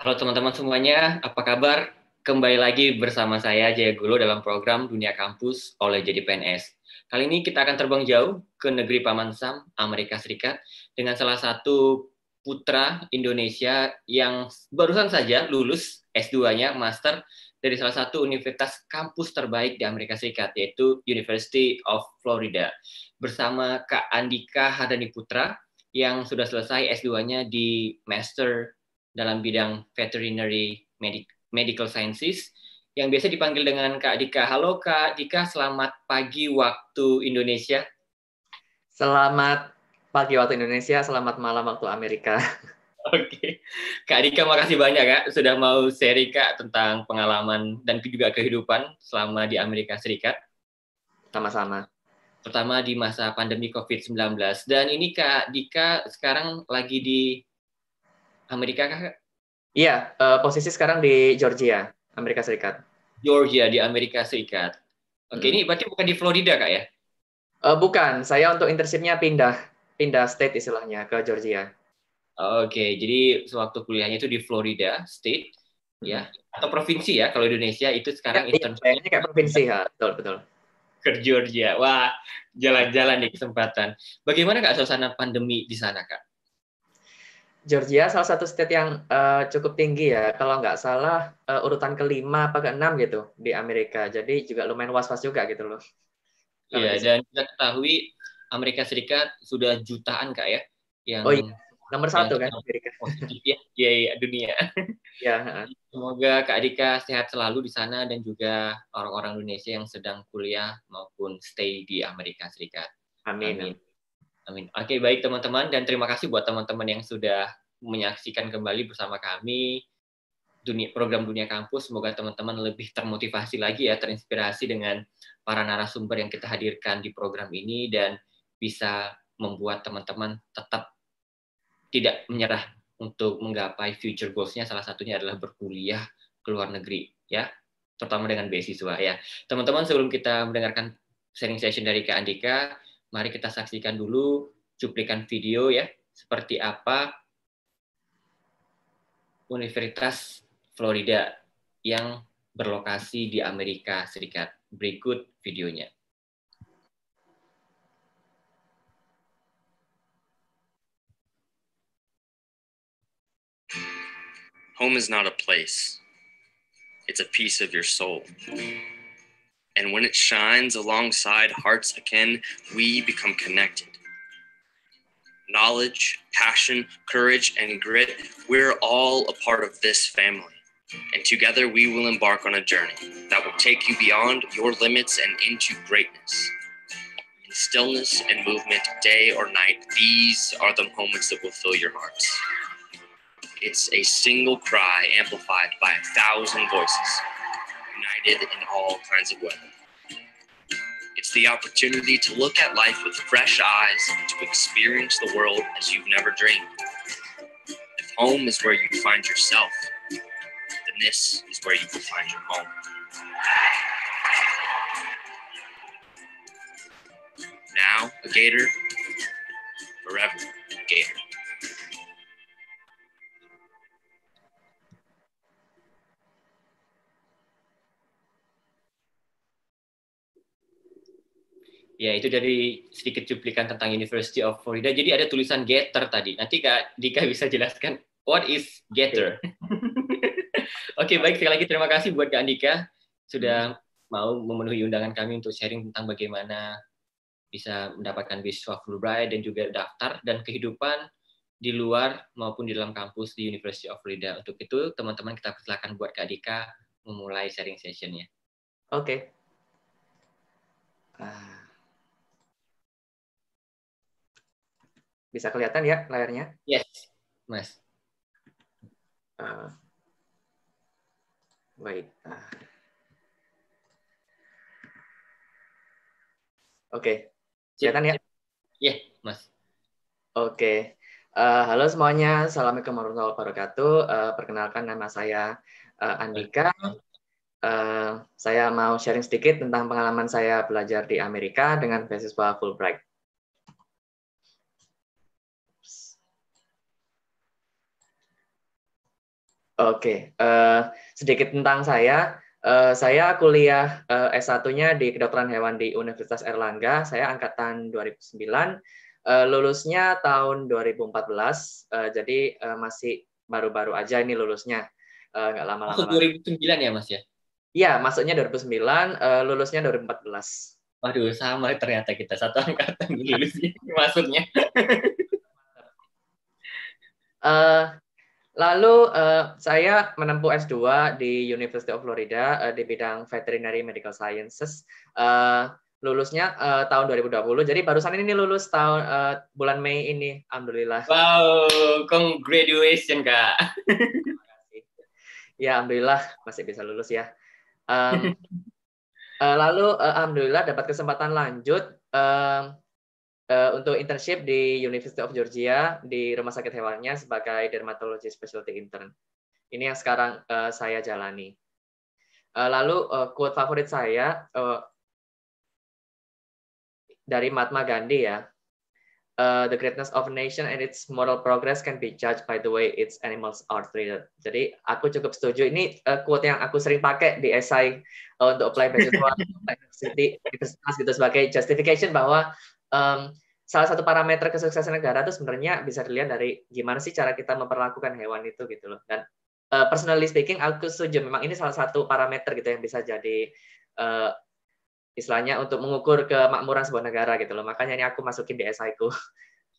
Halo teman-teman semuanya, apa kabar? Kembali lagi bersama saya Jaya Gulo dalam program Dunia Kampus oleh Jadi PNS. Kali ini kita akan terbang jauh ke negeri Paman Sam, Amerika Serikat, dengan salah satu putra Indonesia yang barusan saja lulus S2-nya, master, dari salah satu universitas kampus terbaik di Amerika Serikat, yaitu University of Florida. Bersama Kak Andika Hadani Putra, yang sudah selesai S2-nya di Master dalam bidang veterinary medical sciences yang biasa dipanggil dengan Kak Dika. Halo Kak Dika, selamat pagi waktu Indonesia. Selamat pagi waktu Indonesia, selamat malam waktu Amerika. Oke. Kak Dika makasih banyak Kak sudah mau share Kak tentang pengalaman dan juga kehidupan selama di Amerika Serikat. Sama-sama. Pertama di masa pandemi COVID-19 dan ini Kak Dika sekarang lagi di Amerika kah? Iya, uh, posisi sekarang di Georgia, Amerika Serikat. Georgia di Amerika Serikat. Oke, okay, hmm. ini berarti bukan di Florida kak ya? Uh, bukan, saya untuk internshipnya pindah, pindah state istilahnya ke Georgia. Oke, okay, jadi sewaktu kuliahnya itu di Florida State hmm. ya atau provinsi ya kalau Indonesia itu sekarang ya, internshipnya kayak provinsi ya, betul betul. Ke Georgia, wah jalan-jalan di kesempatan. Bagaimana kak suasana pandemi di sana kak? Georgia salah satu state yang uh, cukup tinggi ya, kalau nggak salah uh, urutan kelima apa keenam gitu di Amerika. Jadi juga lumayan was-was juga gitu loh. Iya, dan kita ketahui Amerika Serikat sudah jutaan kak ya yang oh, iya. nomor satu kan Amerika. Positif oh, iya, ya, dunia. ya. Semoga Kak Adika sehat selalu di sana dan juga orang-orang Indonesia yang sedang kuliah maupun stay di Amerika Serikat. Amin. Amin. Amin. Oke, baik teman-teman dan terima kasih buat teman-teman yang sudah menyaksikan kembali bersama kami dunia, program Dunia Kampus. Semoga teman-teman lebih termotivasi lagi ya, terinspirasi dengan para narasumber yang kita hadirkan di program ini dan bisa membuat teman-teman tetap tidak menyerah untuk menggapai future goals-nya salah satunya adalah berkuliah ke luar negeri ya terutama dengan beasiswa ya teman-teman sebelum kita mendengarkan sharing session dari Kak Andika mari kita saksikan dulu cuplikan video ya seperti apa Universitas Florida yang berlokasi di Amerika Serikat. Berikut videonya. Home is not a place. It's a piece of your soul. And when it shines alongside hearts akin, we become connected knowledge, passion, courage, and grit, we're all a part of this family. And together we will embark on a journey that will take you beyond your limits and into greatness. In stillness and movement, day or night, these are the moments that will fill your hearts. It's a single cry amplified by a thousand voices, united in all kinds of weather. It's the opportunity to look at life with fresh eyes and to experience the world as you've never dreamed. If home is where you find yourself, then this is where you will find your home. Now, a gator, forever a gator. Ya, itu dari sedikit cuplikan tentang University of Florida. Jadi ada tulisan Getter tadi. Nanti Kak Dika bisa jelaskan what is Getter. Oke, okay, baik sekali lagi terima kasih buat Kak Andika sudah mau memenuhi undangan kami untuk sharing tentang bagaimana bisa mendapatkan beasiswa Fulbright dan juga daftar dan kehidupan di luar maupun di dalam kampus di University of Florida. Untuk itu, teman-teman kita persilakan buat Kak Dika memulai sharing sessionnya. Oke. Okay. Ah. Bisa kelihatan ya layarnya? Yes, Mas. Uh, baik. Uh. Oke, okay. kelihatan ya? Iya, yeah, iya, Mas. Oke. Okay. Uh, halo semuanya, Assalamualaikum warahmatullahi wabarakatuh. Uh, perkenalkan nama saya uh, Andika. Uh, saya mau sharing sedikit tentang pengalaman saya belajar di Amerika dengan beasiswa Fulbright. Oke, uh, sedikit tentang saya. Uh, saya kuliah uh, eh, S1-nya di kedokteran hewan di Universitas Erlangga. Saya angkatan 2009, uh, lulusnya tahun 2014. Uh, jadi uh, masih baru-baru aja ini lulusnya. Enggak Uh, nggak lama-lama. Masuk 2009 ya, Mas ya? Iya, masuknya 2009, uh, lulusnya 2014. Waduh, sama ternyata kita satu angkatan lulusnya maksudnya. uh, Lalu uh, saya menempuh S2 di University of Florida uh, di bidang Veterinary Medical Sciences. Uh, lulusnya uh, tahun 2020. Jadi barusan ini lulus tahun uh, bulan Mei ini, alhamdulillah. Wow, congratulations kak. ya alhamdulillah masih bisa lulus ya. Um, uh, lalu uh, alhamdulillah dapat kesempatan lanjut. uh, uh, untuk internship di University of Georgia di rumah sakit hewannya sebagai Dermatologi specialty intern. Ini yang sekarang uh, saya jalani. Uh, lalu uh, quote favorit saya uh, dari Mahatma Gandhi ya. Uh, the greatness of a nation and its moral progress can be judged by the way its animals are treated. Jadi aku cukup setuju. Ini uh, quote yang aku sering pakai di SI uh, untuk apply beasiswa university, universitas gitu sebagai justification bahwa um, salah satu parameter kesuksesan negara itu sebenarnya bisa dilihat dari gimana sih cara kita memperlakukan hewan itu gitu loh. Dan uh, personally speaking, aku setuju memang ini salah satu parameter gitu yang bisa jadi uh, istilahnya untuk mengukur kemakmuran sebuah negara gitu loh. Makanya ini aku masukin di ku. Oke,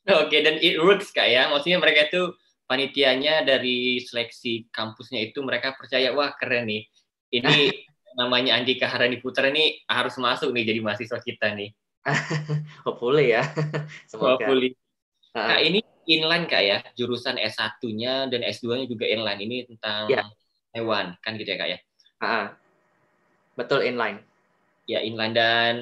okay, dan it works kak ya. Maksudnya mereka itu panitianya dari seleksi kampusnya itu mereka percaya wah keren nih. Ini namanya Andika Harani Putra ini harus masuk nih jadi mahasiswa kita nih. Hopefully ya. Semoga. Hopefully. Nah, ini inline Kak ya, jurusan S1-nya dan S2-nya juga inline. Ini tentang ya. hewan, kan gitu ya Kak ya? Uh, betul inline. Ya, inline dan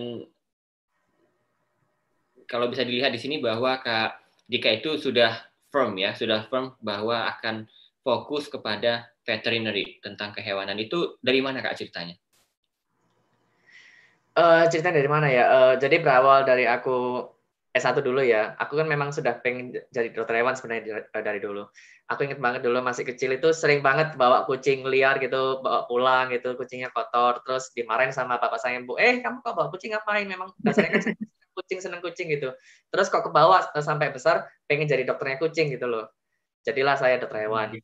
kalau bisa dilihat di sini bahwa Kak Dika itu sudah firm ya, sudah firm bahwa akan fokus kepada veterinary tentang kehewanan. Itu dari mana Kak ceritanya? uh, eh, cerita dari mana ya? Uh, jadi berawal dari aku S1 dulu ya. Aku kan memang sudah pengen jadi dokter hewan sebenarnya eh, dari dulu. Aku inget banget dulu masih kecil itu sering banget bawa kucing liar gitu, bawa pulang gitu, kucingnya kotor, terus dimarahin sama bapak saya, Bu, eh kamu kok bawa kucing ngapain? Memang dasarnya kan kucing seneng kucing gitu. Terus kok ke bawah sampai besar pengen jadi dokternya kucing gitu loh. Jadilah saya dokter hewan.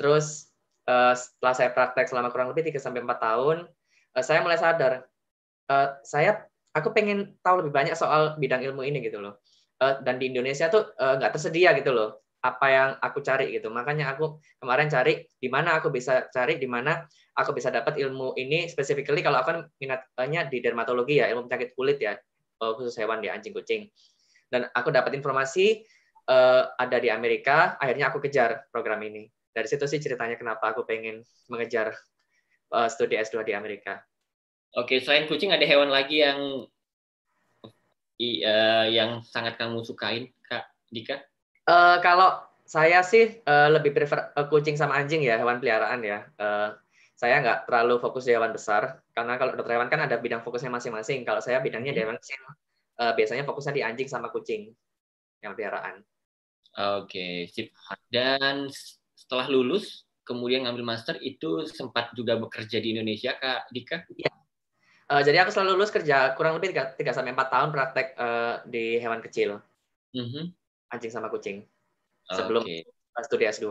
Terus uh, setelah saya praktek selama kurang lebih 3 sampai 4 tahun, saya mulai sadar Eh, saya aku pengen tahu lebih banyak soal bidang ilmu ini gitu loh. Uh, dan di Indonesia tuh eh, nggak uh, tersedia gitu loh apa yang aku cari gitu. Makanya aku kemarin cari di mana aku bisa cari di mana aku bisa dapat ilmu ini specifically kalau aku kan minatnya di dermatologi ya, ilmu penyakit kulit ya, khusus hewan ya, anjing kucing. Dan aku dapat informasi uh, ada di Amerika, akhirnya aku kejar program ini. Dari situ sih ceritanya kenapa aku pengen mengejar uh, studi S2 di Amerika. Oke, selain kucing ada hewan lagi yang i, uh, yang sangat kamu sukain, Kak Dika? Uh, kalau saya sih uh, lebih prefer uh, kucing sama anjing ya, hewan peliharaan ya. Uh, saya nggak terlalu fokus di hewan besar, karena kalau dokter hewan kan ada bidang fokusnya masing-masing. Kalau saya bidangnya di hmm. hewan kecil, uh, biasanya fokusnya di anjing sama kucing, yang peliharaan. Oke, okay. sip. Dan setelah lulus, kemudian ngambil master itu sempat juga bekerja di Indonesia, Kak Dika? Iya, uh, jadi aku selalu lulus kerja kurang lebih tiga sampai empat tahun praktek uh, di hewan kecil. Mm -hmm. Anjing sama kucing. Sebelum studi S2.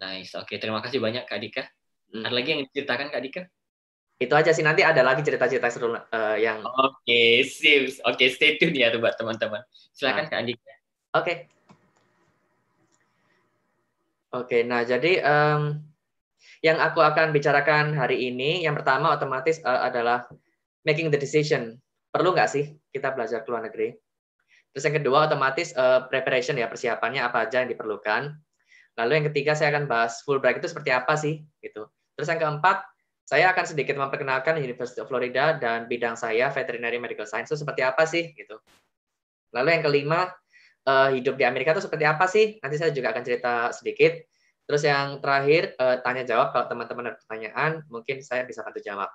Nice. Oke, okay. terima kasih banyak Kak Dika. Mm. Ada lagi yang diceritakan Kak Dika? Itu aja sih nanti ada lagi cerita-cerita seru uh, yang Oke, okay, Oke, okay, stay tune ya buat teman-teman. Silakan nah. Kak Dika. Oke. Okay. Oke, okay, nah jadi um, yang aku akan bicarakan hari ini, yang pertama otomatis uh, adalah making the decision. Perlu nggak sih kita belajar ke luar negeri? Terus yang kedua otomatis uh, preparation ya persiapannya apa aja yang diperlukan. Lalu yang ketiga saya akan bahas full break itu seperti apa sih gitu. Terus yang keempat saya akan sedikit memperkenalkan University of Florida dan bidang saya veterinary medical science itu seperti apa sih gitu. Lalu yang kelima uh, hidup di Amerika itu seperti apa sih? Nanti saya juga akan cerita sedikit. Terus yang terakhir uh, tanya jawab kalau teman-teman ada pertanyaan mungkin saya bisa bantu jawab.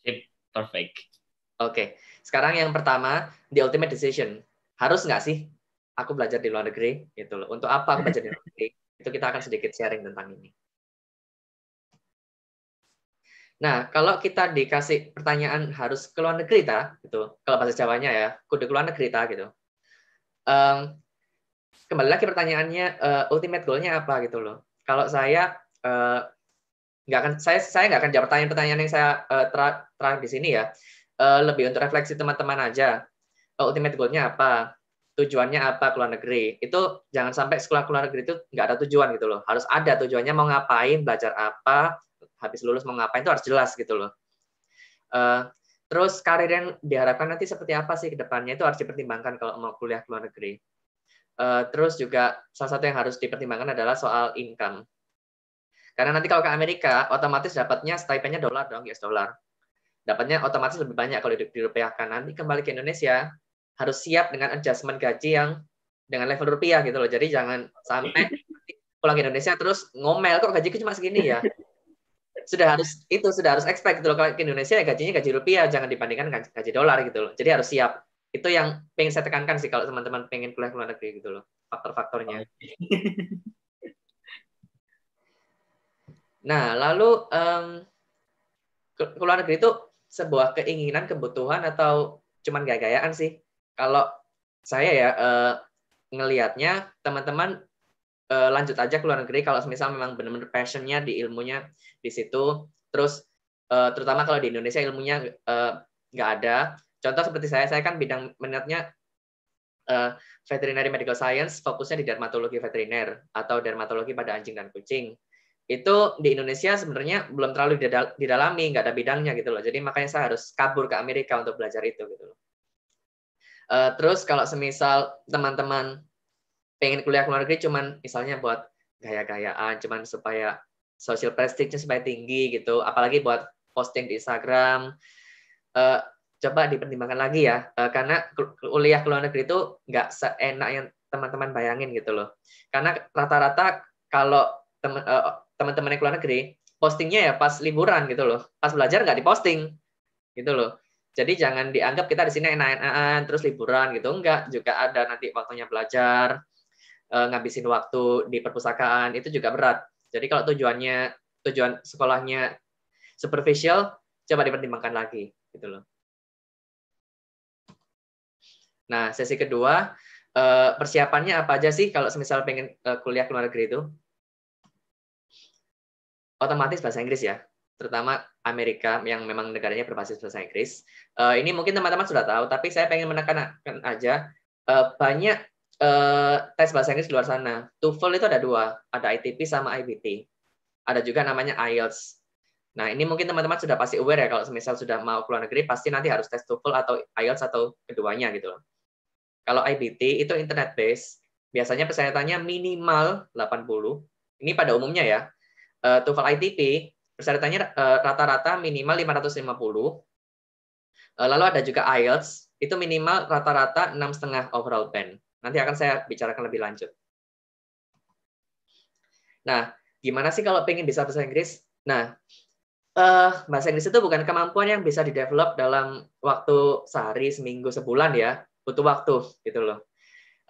Sip, perfect. Oke, okay. sekarang yang pertama the ultimate decision harus nggak sih aku belajar di luar negeri gitu loh. Untuk apa aku belajar di luar negeri? Itu kita akan sedikit sharing tentang ini. Nah, kalau kita dikasih pertanyaan harus ke luar negeri ta, gitu. Kalau bahasa Jawanya ya, kudu ke luar negeri ta gitu. Um, kembali lagi pertanyaannya uh, ultimate goalnya apa gitu loh kalau saya eh, nggak uh, akan saya saya nggak akan jawab pertanyaan-pertanyaan yang saya uh, eh, terang tra di sini ya uh, lebih untuk refleksi teman-teman aja uh, ultimate goalnya apa tujuannya apa keluar negeri itu jangan sampai sekolah ke negeri itu nggak ada tujuan gitu loh harus ada tujuannya mau ngapain belajar apa habis lulus mau ngapain itu harus jelas gitu loh uh, terus karir yang diharapkan nanti seperti apa sih ke depannya itu harus dipertimbangkan kalau mau kuliah ke luar negeri Uh, terus juga salah satu yang harus dipertimbangkan adalah soal income. Karena nanti kalau ke Amerika, otomatis dapatnya stipendnya dolar dong, US dollar. Dapatnya otomatis lebih banyak kalau di dirupiahkan. Nanti kembali ke Indonesia, harus siap dengan adjustment gaji yang dengan level rupiah gitu loh. Jadi jangan sampai pulang ke Indonesia terus ngomel kok gajiku cuma segini ya. Sudah harus itu sudah harus expect gitu loh kalau ke Indonesia ya gajinya gaji rupiah jangan dibandingkan gaji dolar gitu loh. Jadi harus siap itu yang pengen saya tekankan sih kalau teman-teman pengen kuliah ke luar negeri gitu loh faktor-faktornya. Oh, iya. nah lalu um, ke luar negeri itu sebuah keinginan kebutuhan atau cuman gaya-gayaan sih. Kalau saya ya uh, ngelihatnya teman-teman uh, lanjut aja ke luar negeri kalau misal memang benar-benar passionnya di ilmunya di situ terus uh, terutama kalau di Indonesia ilmunya nggak ada Contoh seperti saya, saya kan bidang minatnya uh, veterinary medical science, fokusnya di dermatologi veteriner atau dermatologi pada anjing dan kucing. Itu di Indonesia sebenarnya belum terlalu didalami, nggak ada bidangnya gitu loh. Jadi makanya saya harus kabur ke Amerika untuk belajar itu gitu loh. Uh, terus kalau semisal teman-teman pengen kuliah ke luar negeri cuman misalnya buat gaya-gayaan, cuman supaya social prestige-nya supaya tinggi gitu, apalagi buat posting di Instagram. Uh, coba dipertimbangkan lagi ya eh, karena kuliah ke luar negeri itu nggak seenak yang teman-teman bayangin gitu loh karena rata-rata kalau eh, teman-teman yang ke luar negeri postingnya ya pas liburan gitu loh pas belajar nggak diposting gitu loh jadi jangan dianggap kita di sini enak-enakan terus liburan gitu enggak juga ada nanti waktunya belajar eh, ngabisin waktu di perpustakaan itu juga berat jadi kalau tujuannya tujuan sekolahnya superficial coba dipertimbangkan lagi gitu loh Nah, sesi kedua eh, persiapannya apa aja sih kalau semisal pengen eh, kuliah ke luar negeri itu? Otomatis bahasa Inggris ya, terutama Amerika yang memang negaranya berbasis bahasa Inggris. Eh, ini mungkin teman-teman sudah tahu, tapi saya pengen menekankan aja banyak tes bahasa Inggris di luar sana. TOEFL itu ada dua, ada ITP sama IBT. Ada juga namanya IELTS. Nah, ini mungkin teman-teman sudah pasti aware ya kalau semisal sudah mau ke luar negeri pasti nanti harus tes TOEFL atau IELTS atau keduanya gitu loh. Kalau IBT itu internet base, biasanya persyaratannya minimal 80. Ini pada umumnya ya. Uh, TOEFL ITP persyaratannya eh, rata-rata uh, minimal 550. Uh, eh, lalu ada juga IELTS, itu minimal rata-rata 6,5 overall band. Nanti akan saya bicarakan lebih lanjut. Nah, gimana sih kalau pengen bisa bahasa Inggris? Nah, uh, bahasa Inggris itu bukan kemampuan yang bisa didevelop dalam waktu sehari, seminggu, sebulan ya butuh waktu gitu loh.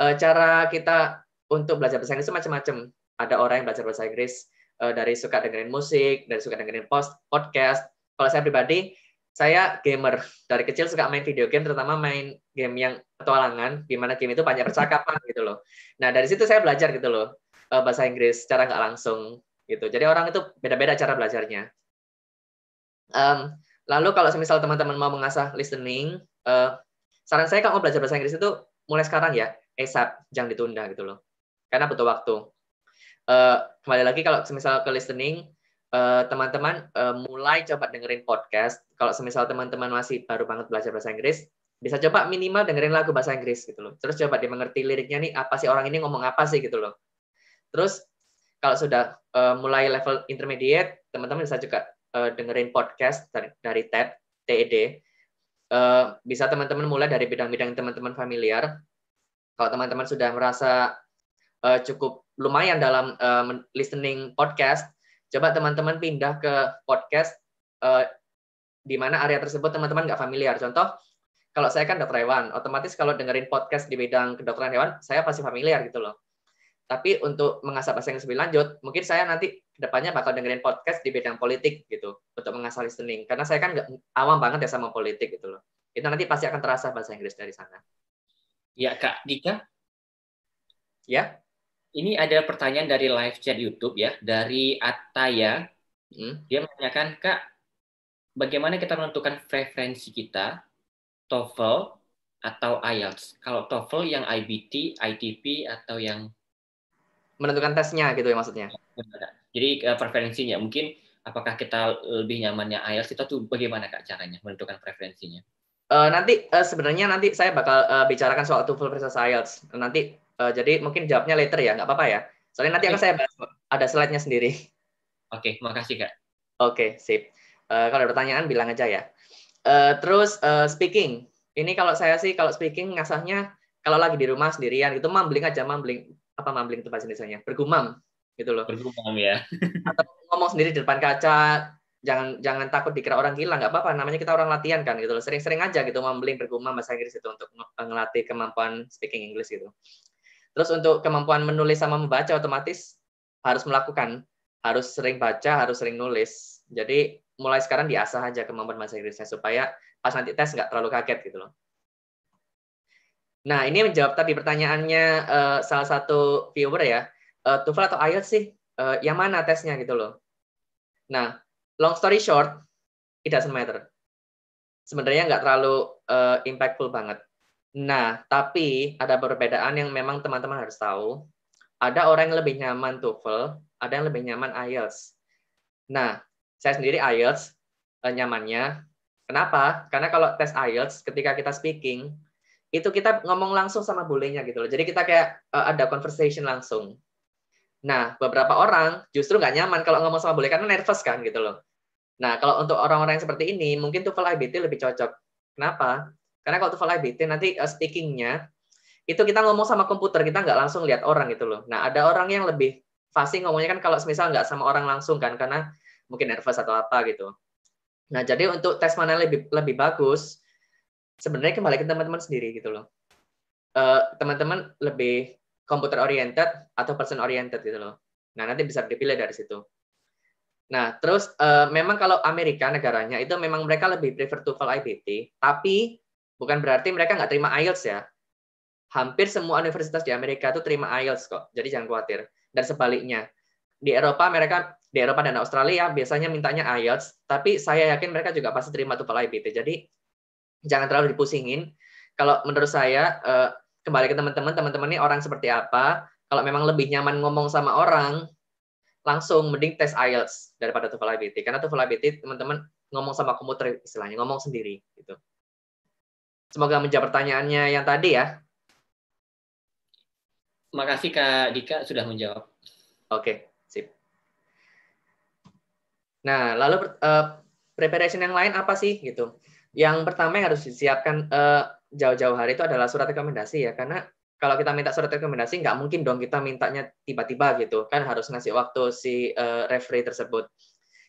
E, cara kita untuk belajar bahasa Inggris itu macam-macam. Ada orang yang belajar bahasa Inggris e, dari suka dengerin musik, dari suka dengerin post, podcast. Kalau saya pribadi, saya gamer. Dari kecil suka main video game, terutama main game yang petualangan, di mana game itu banyak percakapan gitu loh. Nah, dari situ saya belajar gitu loh e, bahasa Inggris secara nggak langsung gitu. Jadi orang itu beda-beda cara belajarnya. Um, lalu kalau misal teman-teman mau mengasah listening, uh, saran saya kalau mau belajar bahasa Inggris itu mulai sekarang ya, ASAP, jangan ditunda gitu loh. Karena butuh waktu. Uh, kembali lagi kalau semisal ke listening, eh, teman-teman uh, mulai coba dengerin podcast. Kalau semisal teman-teman masih baru banget belajar bahasa Inggris, bisa coba minimal dengerin lagu bahasa Inggris gitu loh. Terus coba dimengerti liriknya nih apa sih orang ini ngomong apa sih gitu loh. Terus kalau sudah uh, mulai level intermediate, teman-teman bisa juga uh, dengerin podcast dari, dari TED, TED. Eh, bisa teman-teman mulai dari bidang-bidang teman-teman familiar. Kalau teman-teman sudah merasa uh, cukup lumayan dalam uh, listening podcast, coba teman-teman pindah ke podcast uh, di mana area tersebut teman-teman nggak familiar. Contoh, kalau saya kan dokter hewan, otomatis kalau dengerin podcast di bidang kedokteran hewan, saya pasti familiar gitu loh. Tapi untuk mengasah bahasa Inggris lebih lanjut, mungkin saya nanti kedepannya bakal dengerin podcast di bidang politik gitu untuk mengasah listening. Karena saya kan gak, awam banget ya sama politik gitu loh. Itu nanti pasti akan terasa bahasa Inggris dari sana. Ya Kak Dika. Ya. Ini ada pertanyaan dari live chat YouTube ya dari Ataya. Hmm. Dia menanyakan Kak, bagaimana kita menentukan preferensi kita TOEFL atau IELTS? Kalau TOEFL yang IBT, ITP atau yang menentukan tesnya gitu ya maksudnya. Jadi eh, preferensinya mungkin apakah kita lebih nyamannya IELTS kita tuh bagaimana kak caranya menentukan preferensinya? Uh, nanti uh, sebenarnya nanti saya bakal uh, bicarakan soal TOEFL versus IELTS nanti uh, jadi mungkin jawabnya later ya nggak apa-apa ya soalnya nanti akan saya bahas ada slide-nya sendiri. Oke okay, makasih kak. Oke okay, sip uh, kalau ada pertanyaan bilang aja ya. Uh, terus uh, speaking ini kalau saya sih kalau speaking ngasahnya kalau lagi di rumah sendirian gitu mambling aja mambling apa mumbling itu bahasa Indonesia-nya? Bergumam gitu loh. Bergumam ya. Atau ngomong sendiri di depan kaca, jangan jangan takut dikira orang gila, nggak apa-apa. Namanya kita orang latihan kan gitu loh. Sering-sering aja gitu mumbling bergumam bahasa Inggris itu untuk eh, ngelatih kemampuan speaking English gitu. Terus untuk kemampuan menulis sama membaca otomatis harus melakukan, harus sering baca, harus sering nulis. Jadi mulai sekarang diasah aja kemampuan bahasa Inggrisnya supaya pas nanti tes nggak terlalu kaget gitu loh. Nah, ini menjawab tadi pertanyaannya uh, salah satu viewer ya. Uh, eh, TOEFL atau IELTS sih? Uh, yang mana tesnya gitu loh. Nah, long story short, it doesn't matter. Sebenarnya nggak terlalu uh, impactful banget. Nah, tapi ada perbedaan yang memang teman-teman harus tahu. Ada orang yang lebih nyaman TOEFL, ada yang lebih nyaman IELTS. Nah, saya sendiri IELTS uh, nyamannya. Kenapa? Karena kalau tes IELTS ketika kita speaking, itu kita ngomong langsung sama bulenya gitu loh. Jadi kita kayak uh, ada conversation langsung. Nah, beberapa orang justru nggak nyaman kalau ngomong sama bule karena nervous kan gitu loh. Nah, kalau untuk orang-orang yang seperti ini, mungkin tuh IBT lebih cocok. Kenapa? Karena kalau tuh IBT nanti uh, speaking-nya, itu kita ngomong sama komputer, kita nggak langsung lihat orang gitu loh. Nah, ada orang yang lebih fasih ngomongnya kan kalau misal nggak sama orang langsung kan, karena mungkin nervous atau apa gitu. Nah, jadi untuk tes mana lebih lebih bagus, sebenarnya kembali ke teman-teman sendiri gitu loh. teman eh, teman-teman lebih komputer oriented atau person oriented gitu loh. Nah, nanti bisa dipilih dari situ. Nah, terus uh, memang kalau Amerika negaranya itu memang mereka lebih prefer TOEFL IBT, tapi bukan berarti mereka nggak terima IELTS ya. Hampir semua universitas di Amerika itu terima IELTS kok, jadi jangan khawatir. Dan sebaliknya, di Eropa mereka di Eropa dan Australia biasanya mintanya IELTS, tapi saya yakin mereka juga pasti terima TOEFL IBT. Jadi jangan terlalu dipusingin. Kalau menurut saya uh, kembali ke teman-teman, teman-teman ini orang seperti apa? Kalau memang lebih nyaman ngomong sama orang, langsung mending tes IELTS daripada TOEFL IBT. Karena TOEFL IBT teman-teman ngomong sama komputer istilahnya, ngomong sendiri gitu. Semoga menjawab pertanyaannya yang tadi ya. terima kasih Kak Dika sudah menjawab. Oke, sip. Nah, lalu uh, preparation yang lain apa sih gitu? Yang pertama yang harus disiapkan eh, jauh-jauh hari itu adalah surat rekomendasi ya, karena kalau kita minta surat rekomendasi nggak mungkin dong kita mintanya tiba-tiba gitu, kan harus ngasih waktu si uh, referee tersebut.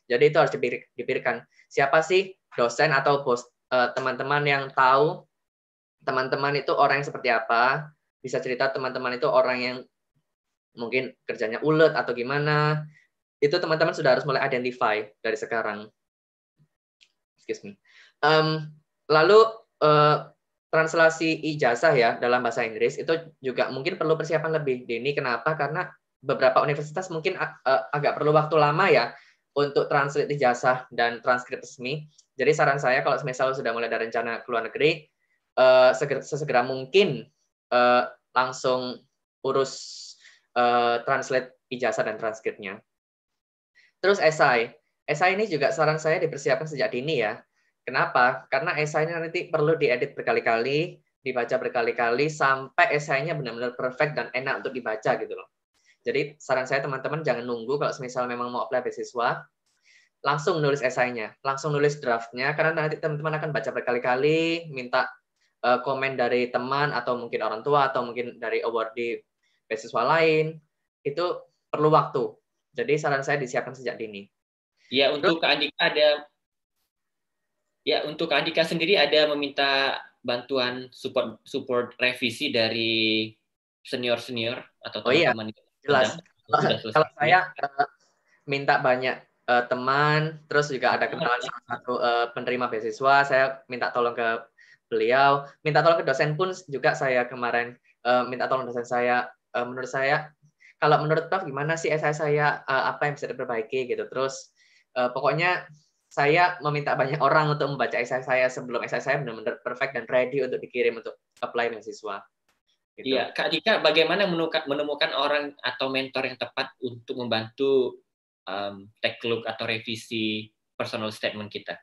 Jadi itu harus dipikir, dipikirkan siapa sih dosen atau bos eh, teman-teman yang tahu teman-teman itu orang yang seperti apa, bisa cerita teman-teman itu orang yang mungkin kerjanya ulet atau gimana. Itu teman-teman sudah harus mulai identify dari sekarang. Excuse me. Um, lalu uh, translasi ijazah ya dalam bahasa Inggris itu juga mungkin perlu persiapan lebih dini. Kenapa? Karena beberapa universitas mungkin uh, agak perlu waktu lama ya untuk translate ijazah dan transkrip resmi. Jadi saran saya kalau misal sudah mulai ada rencana ke luar negeri, uh, eh, segera, sesegera mungkin uh, langsung urus uh, translate ijazah dan transkripnya. Terus esai. Esai ini juga saran saya dipersiapkan sejak dini ya. Kenapa? Karena esainya nanti perlu diedit berkali-kali, dibaca berkali-kali sampai esainya benar-benar perfect dan enak untuk dibaca gitu loh. Jadi saran saya teman-teman jangan nunggu kalau misal memang mau apply beasiswa, langsung nulis esainya, langsung nulis draftnya karena nanti teman-teman akan baca berkali-kali, minta uh, komen dari teman atau mungkin orang tua atau mungkin dari di beasiswa lain itu perlu waktu. Jadi saran saya disiapkan sejak dini. Ya untuk Terus, Kak Andika ada Ya, untuk Andika sendiri ada meminta bantuan support support revisi dari senior senior atau teman-teman. Oh iya, jelas. Sudah, Kalau saya uh, minta banyak uh, teman, terus juga ada kenalan salah satu uh, penerima beasiswa, saya minta tolong ke beliau, minta tolong ke dosen pun juga saya kemarin uh, minta tolong dosen saya. Uh, menurut saya, kalau menurut Prof gimana sih esai saya uh, apa yang bisa diperbaiki gitu. Terus uh, pokoknya saya meminta banyak orang untuk membaca esai saya sebelum esai saya benar-benar perfect dan ready untuk dikirim untuk apply mahasiswa. Gitu. Iya, Kak Dika, bagaimana menemukan orang atau mentor yang tepat untuk membantu um, take look atau revisi personal statement kita?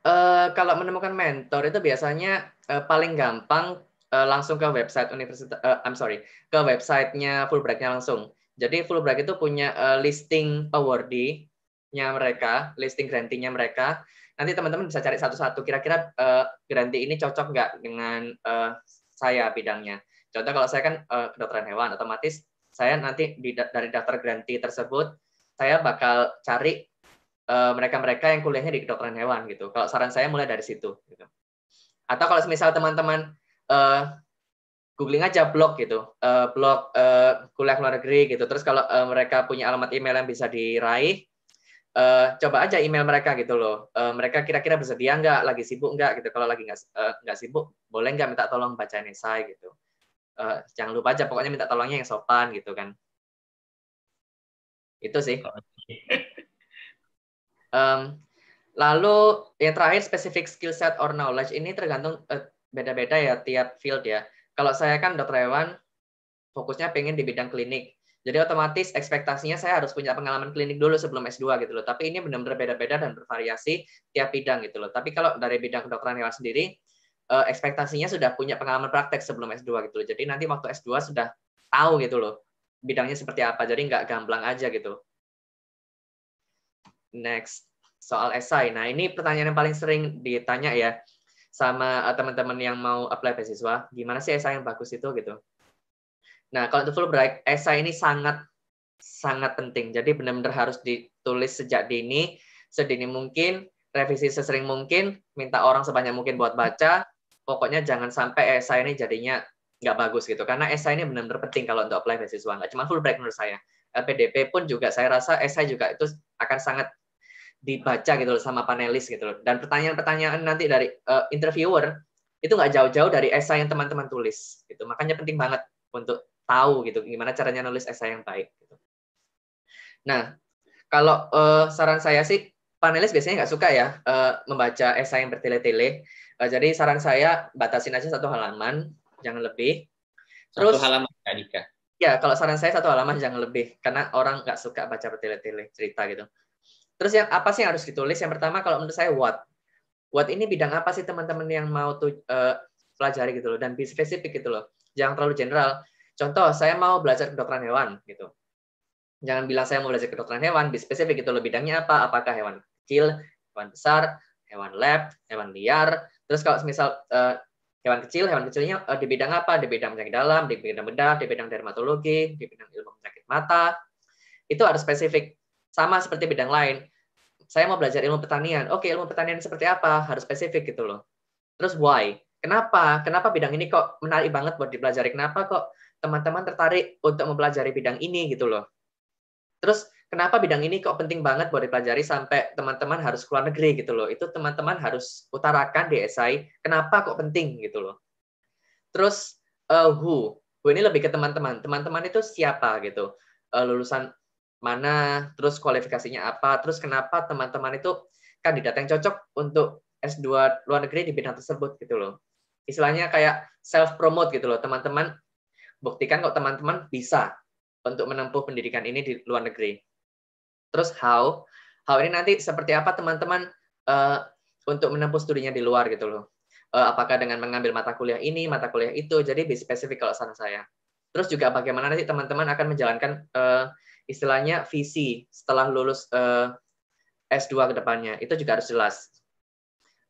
Uh, kalau menemukan mentor itu biasanya uh, paling gampang uh, langsung ke website universitas, uh, I'm sorry, ke websitenya Fulbrightnya langsung. Jadi Fulbright itu punya uh, listing awardee nya mereka, listing grantingnya mereka. Nanti teman-teman bisa cari satu-satu. Kira-kira uh, granting ini cocok nggak dengan uh, saya bidangnya. Contoh kalau saya kan uh, kedokteran hewan, otomatis saya nanti di, dari daftar granti tersebut saya bakal cari mereka-mereka uh, yang kuliahnya di kedokteran hewan gitu. Kalau saran saya mulai dari situ. Gitu. Atau kalau misal teman-teman uh, googling aja blog gitu, uh, blog uh, kuliah luar negeri gitu. Terus kalau uh, mereka punya alamat email yang bisa diraih, uh, coba aja email mereka gitu loh. Uh, mereka kira-kira bersedia nggak, lagi sibuk nggak gitu. Kalau lagi nggak uh, nggak sibuk, boleh nggak minta tolong bacain esai gitu. Uh, jangan lupa aja, pokoknya minta tolongnya yang sopan gitu kan. Itu sih. Um, lalu yang terakhir specific skill set or knowledge ini tergantung beda-beda uh, ya tiap field ya. Kalau saya kan dokter hewan fokusnya pengen di bidang klinik jadi otomatis ekspektasinya saya harus punya pengalaman klinik dulu sebelum S2 gitu loh. Tapi ini benar-benar beda-beda dan bervariasi tiap bidang gitu loh. Tapi kalau dari bidang kedokteran hewan sendiri, eh, ekspektasinya sudah punya pengalaman praktek sebelum S2 gitu loh. Jadi nanti waktu S2 sudah tahu gitu loh bidangnya seperti apa. Jadi nggak gamblang aja gitu. Next, soal esai. Nah ini pertanyaan yang paling sering ditanya ya sama eh, teman-teman yang mau apply beasiswa. Gimana sih esai yang bagus itu gitu? Nah, kalau untuk break esai ini sangat sangat penting. Jadi benar-benar harus ditulis sejak dini, sedini mungkin, revisi sesering mungkin, minta orang sebanyak mungkin buat baca. Pokoknya jangan sampai esai ini jadinya nggak bagus gitu. Karena esai ini benar-benar penting kalau untuk apply beasiswa. Nggak cuma full break menurut saya. LPDP pun juga saya rasa esai juga itu akan sangat dibaca gitu loh sama panelis gitu loh. Dan pertanyaan-pertanyaan nanti dari uh, interviewer itu nggak jauh-jauh dari esai yang teman-teman tulis gitu. Makanya penting banget untuk tahu gitu gimana caranya nulis esai yang baik. Gitu. Nah, kalau uh, saran saya sih panelis biasanya nggak suka ya uh, membaca esai yang bertele-tele. Uh, jadi saran saya batasin aja satu halaman, jangan lebih. Terus, satu halaman ya, Kak Ya, kalau saran saya satu halaman jangan lebih karena orang nggak suka baca bertele-tele cerita gitu. Terus yang apa sih yang harus ditulis? Yang pertama kalau menurut saya what. What ini bidang apa sih teman-teman yang mau tuh pelajari gitu loh dan be spesifik gitu loh. Jangan terlalu general. Contoh, saya mau belajar kedokteran hewan gitu. Jangan bilang saya mau belajar kedokteran hewan, lebih spesifik itu lebih bidangnya apa? Apakah hewan kecil, hewan besar, hewan lab, hewan liar. Terus kalau misal uh, hewan kecil, hewan kecilnya uh, di bidang apa? Di bidang penyakit dalam, di bidang bedah, di bidang dermatologi, di bidang ilmu penyakit mata. Itu harus spesifik. Sama seperti bidang lain. Saya mau belajar ilmu pertanian. Oke, ilmu pertanian seperti apa? Harus spesifik gitu loh. Terus why? Kenapa? Kenapa bidang ini kok menarik banget buat dipelajari? Kenapa kok teman-teman tertarik untuk mempelajari bidang ini gitu loh. Terus kenapa bidang ini kok penting banget buat dipelajari sampai teman-teman harus keluar negeri gitu loh. Itu teman-teman harus utarakan di SI kenapa kok penting gitu loh. Terus uh, eh, who, who ini lebih ke teman-teman. Teman-teman itu siapa gitu. Uh, lulusan mana, terus kualifikasinya apa, terus kenapa teman-teman itu kandidat yang cocok untuk S2 luar negeri di bidang tersebut gitu loh. Istilahnya kayak self promote gitu loh, teman-teman buktikan kok teman-teman bisa untuk menempuh pendidikan ini di luar negeri. Terus how? How ini nanti seperti apa teman-teman uh, untuk menempuh studinya di luar gitu loh. Uh, apakah dengan mengambil mata kuliah ini, mata kuliah itu. Jadi lebih spesifik kalau saran saya. Terus juga bagaimana nanti teman-teman akan menjalankan uh, istilahnya visi setelah lulus uh, S2 ke depannya. Itu juga harus jelas.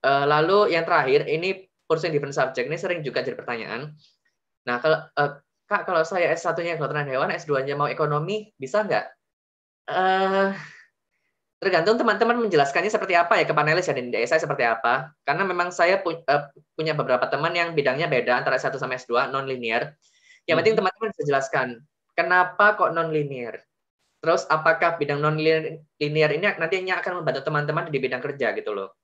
Uh, lalu yang terakhir, ini di different subject ini sering juga jadi pertanyaan. Nah, kalau uh, Kak, kalau saya S1-nya kedokteran hewan, S2-nya mau ekonomi, bisa nggak? Uh, tergantung teman-teman menjelaskannya seperti apa ya ke panelis ya di saya seperti apa. Karena memang saya pu uh, eh, punya beberapa teman yang bidangnya beda antara S1 sama S2, non-linear. Yang penting hmm. teman-teman bisa jelaskan, kenapa kok non-linear? Terus apakah bidang non-linear ini nantinya akan membantu teman-teman di bidang kerja gitu loh.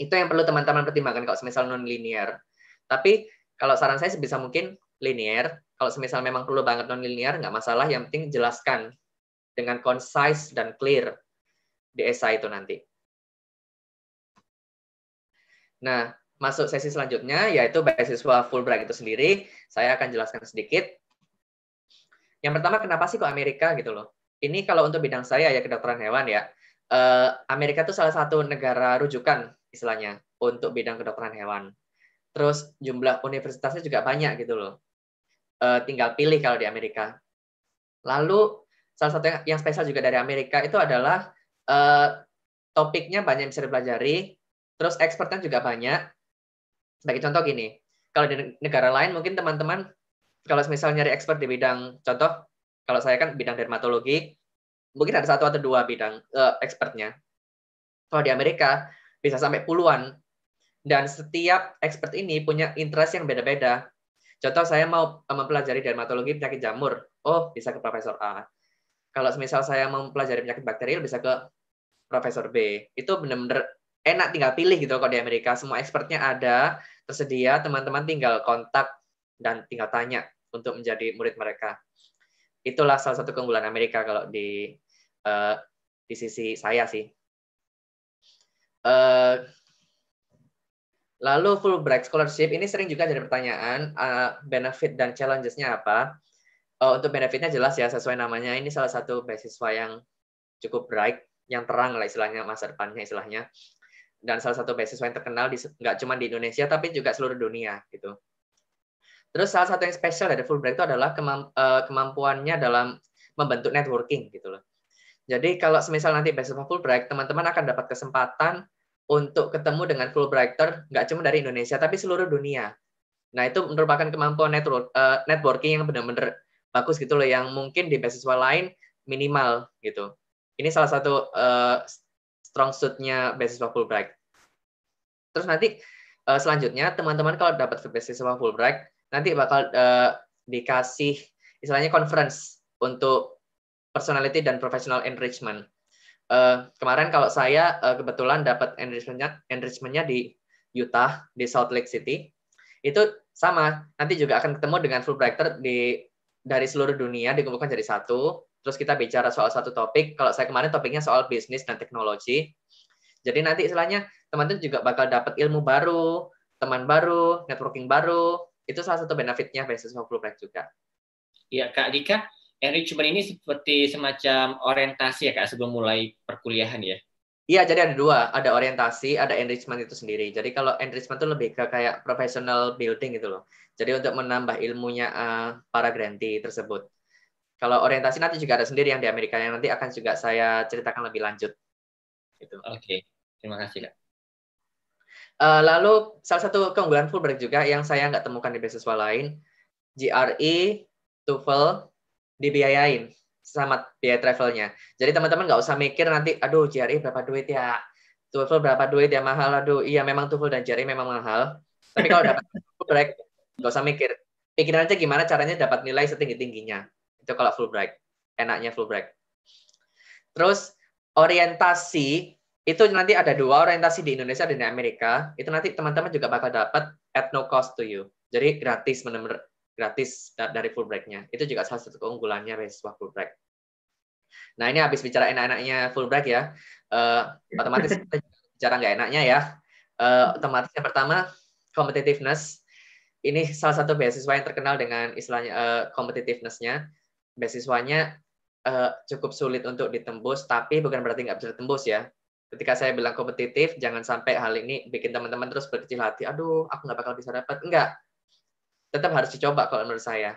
Itu yang perlu teman-teman pertimbangkan kalau misal non-linear. Tapi kalau saran saya sebisa mungkin linear, kalau semisal memang perlu banget nonlinear, nggak masalah. Yang penting jelaskan dengan concise dan clear di esai itu nanti. Nah, masuk sesi selanjutnya yaitu beasiswa Fulbright itu sendiri. Saya akan jelaskan sedikit. Yang pertama, kenapa sih kok Amerika gitu loh? Ini kalau untuk bidang saya ya kedokteran hewan ya. Eh, Amerika itu salah satu negara rujukan istilahnya untuk bidang kedokteran hewan. Terus jumlah universitasnya juga banyak gitu loh uh, tinggal pilih kalau di Amerika. Lalu salah satu yang, spesial juga dari Amerika itu adalah uh, topiknya banyak yang bisa dipelajari, terus expertnya juga banyak. Sebagai contoh gini, kalau di negara lain mungkin teman-teman kalau misalnya nyari expert di bidang contoh kalau saya kan bidang dermatologi mungkin ada satu atau dua bidang uh, expertnya. Kalau di Amerika bisa sampai puluhan dan setiap expert ini punya interest yang beda-beda. Contoh saya mau eh, mempelajari dermatologi penyakit jamur, oh bisa ke Profesor A. Kalau misal saya mempelajari penyakit bakterial bisa ke Profesor B. Itu benar-benar enak tinggal pilih gitu kalau di Amerika semua expertnya ada tersedia teman-teman tinggal kontak dan tinggal tanya untuk menjadi murid mereka itulah salah satu keunggulan Amerika kalau di uh, di sisi saya sih uh, Lalu Fulbright Scholarship ini sering juga jadi pertanyaan uh, benefit dan challengesnya apa. Uh, untuk benefitnya jelas ya sesuai namanya ini salah satu beasiswa yang cukup bright, yang terang lah istilahnya masa depannya istilahnya. Dan salah satu beasiswa yang terkenal di, nggak cuma di Indonesia tapi juga seluruh dunia gitu. Terus salah satu yang spesial dari Fulbright itu adalah eh, kemampuannya dalam membentuk networking gitu loh. Jadi kalau semisal nanti beasiswa Fulbright, teman-teman akan dapat kesempatan untuk ketemu dengan Fulbrighter nggak cuma dari Indonesia tapi seluruh dunia. Nah itu merupakan kemampuan network, uh, networking yang benar-benar bagus gitu loh yang mungkin di beasiswa lain minimal gitu. Ini salah satu uh, strong suitnya beasiswa Fulbright. Terus nanti uh, selanjutnya teman-teman kalau dapat beasiswa Fulbright nanti bakal uh, dikasih istilahnya conference untuk personality dan professional enrichment. Uh, kemarin kalau saya uh, kebetulan dapat enrichmentnya enrichmentnya di Utah di Salt Lake City itu sama nanti juga akan ketemu dengan Fulbrighter di dari seluruh dunia dikumpulkan jadi satu terus kita bicara soal satu topik kalau saya kemarin topiknya soal bisnis dan teknologi jadi nanti istilahnya teman-teman juga bakal dapat ilmu baru teman baru networking baru itu salah satu benefitnya beasiswa Fulbright juga Iya Kak Dika enrichment ini seperti semacam orientasi ya kak sebelum mulai perkuliahan ya? Iya, jadi ada dua, ada orientasi, ada enrichment itu sendiri. Jadi kalau enrichment itu lebih ke kayak professional building gitu loh. Jadi untuk menambah ilmunya uh, para grantee tersebut. Kalau orientasi nanti juga ada sendiri yang di Amerika yang nanti akan juga saya ceritakan lebih lanjut. Gitu. Oke, okay. terima kasih kak. Uh, lalu salah satu keunggulan Fulbright juga yang saya nggak temukan di beasiswa lain, GRE, TOEFL, dibiayain sama biaya travelnya. Jadi teman-teman nggak usah mikir nanti, aduh JRI e berapa duit ya, TOEFL berapa duit ya mahal, aduh iya memang TOEFL dan JRI e memang mahal. Tapi kalau dapat full Fulbright, nggak usah mikir. Pikiran aja gimana caranya dapat nilai setinggi-tingginya. Itu kalau full Fulbright. Enaknya full Fulbright. Terus orientasi, itu nanti ada dua orientasi di Indonesia dan di Amerika. Itu nanti teman-teman juga bakal dapat at no cost to you. Jadi gratis benar gratis dari break nya Itu juga salah satu keunggulannya beasiswa full break. Nah ini habis bicara enak-enaknya full break ya, uh, otomatis kita bicara nggak enaknya ya. Uh, otomatis yang pertama competitiveness. Ini salah satu beasiswa yang terkenal dengan istilahnya uh, competitiveness-nya. Beasiswanya uh, cukup sulit untuk ditembus, tapi bukan berarti nggak bisa ditembus ya. Ketika saya bilang kompetitif, jangan sampai hal ini bikin teman-teman terus berkecil hati. Aduh, aku nggak bakal bisa dapat. Enggak, tetap harus dicoba kalau menurut saya.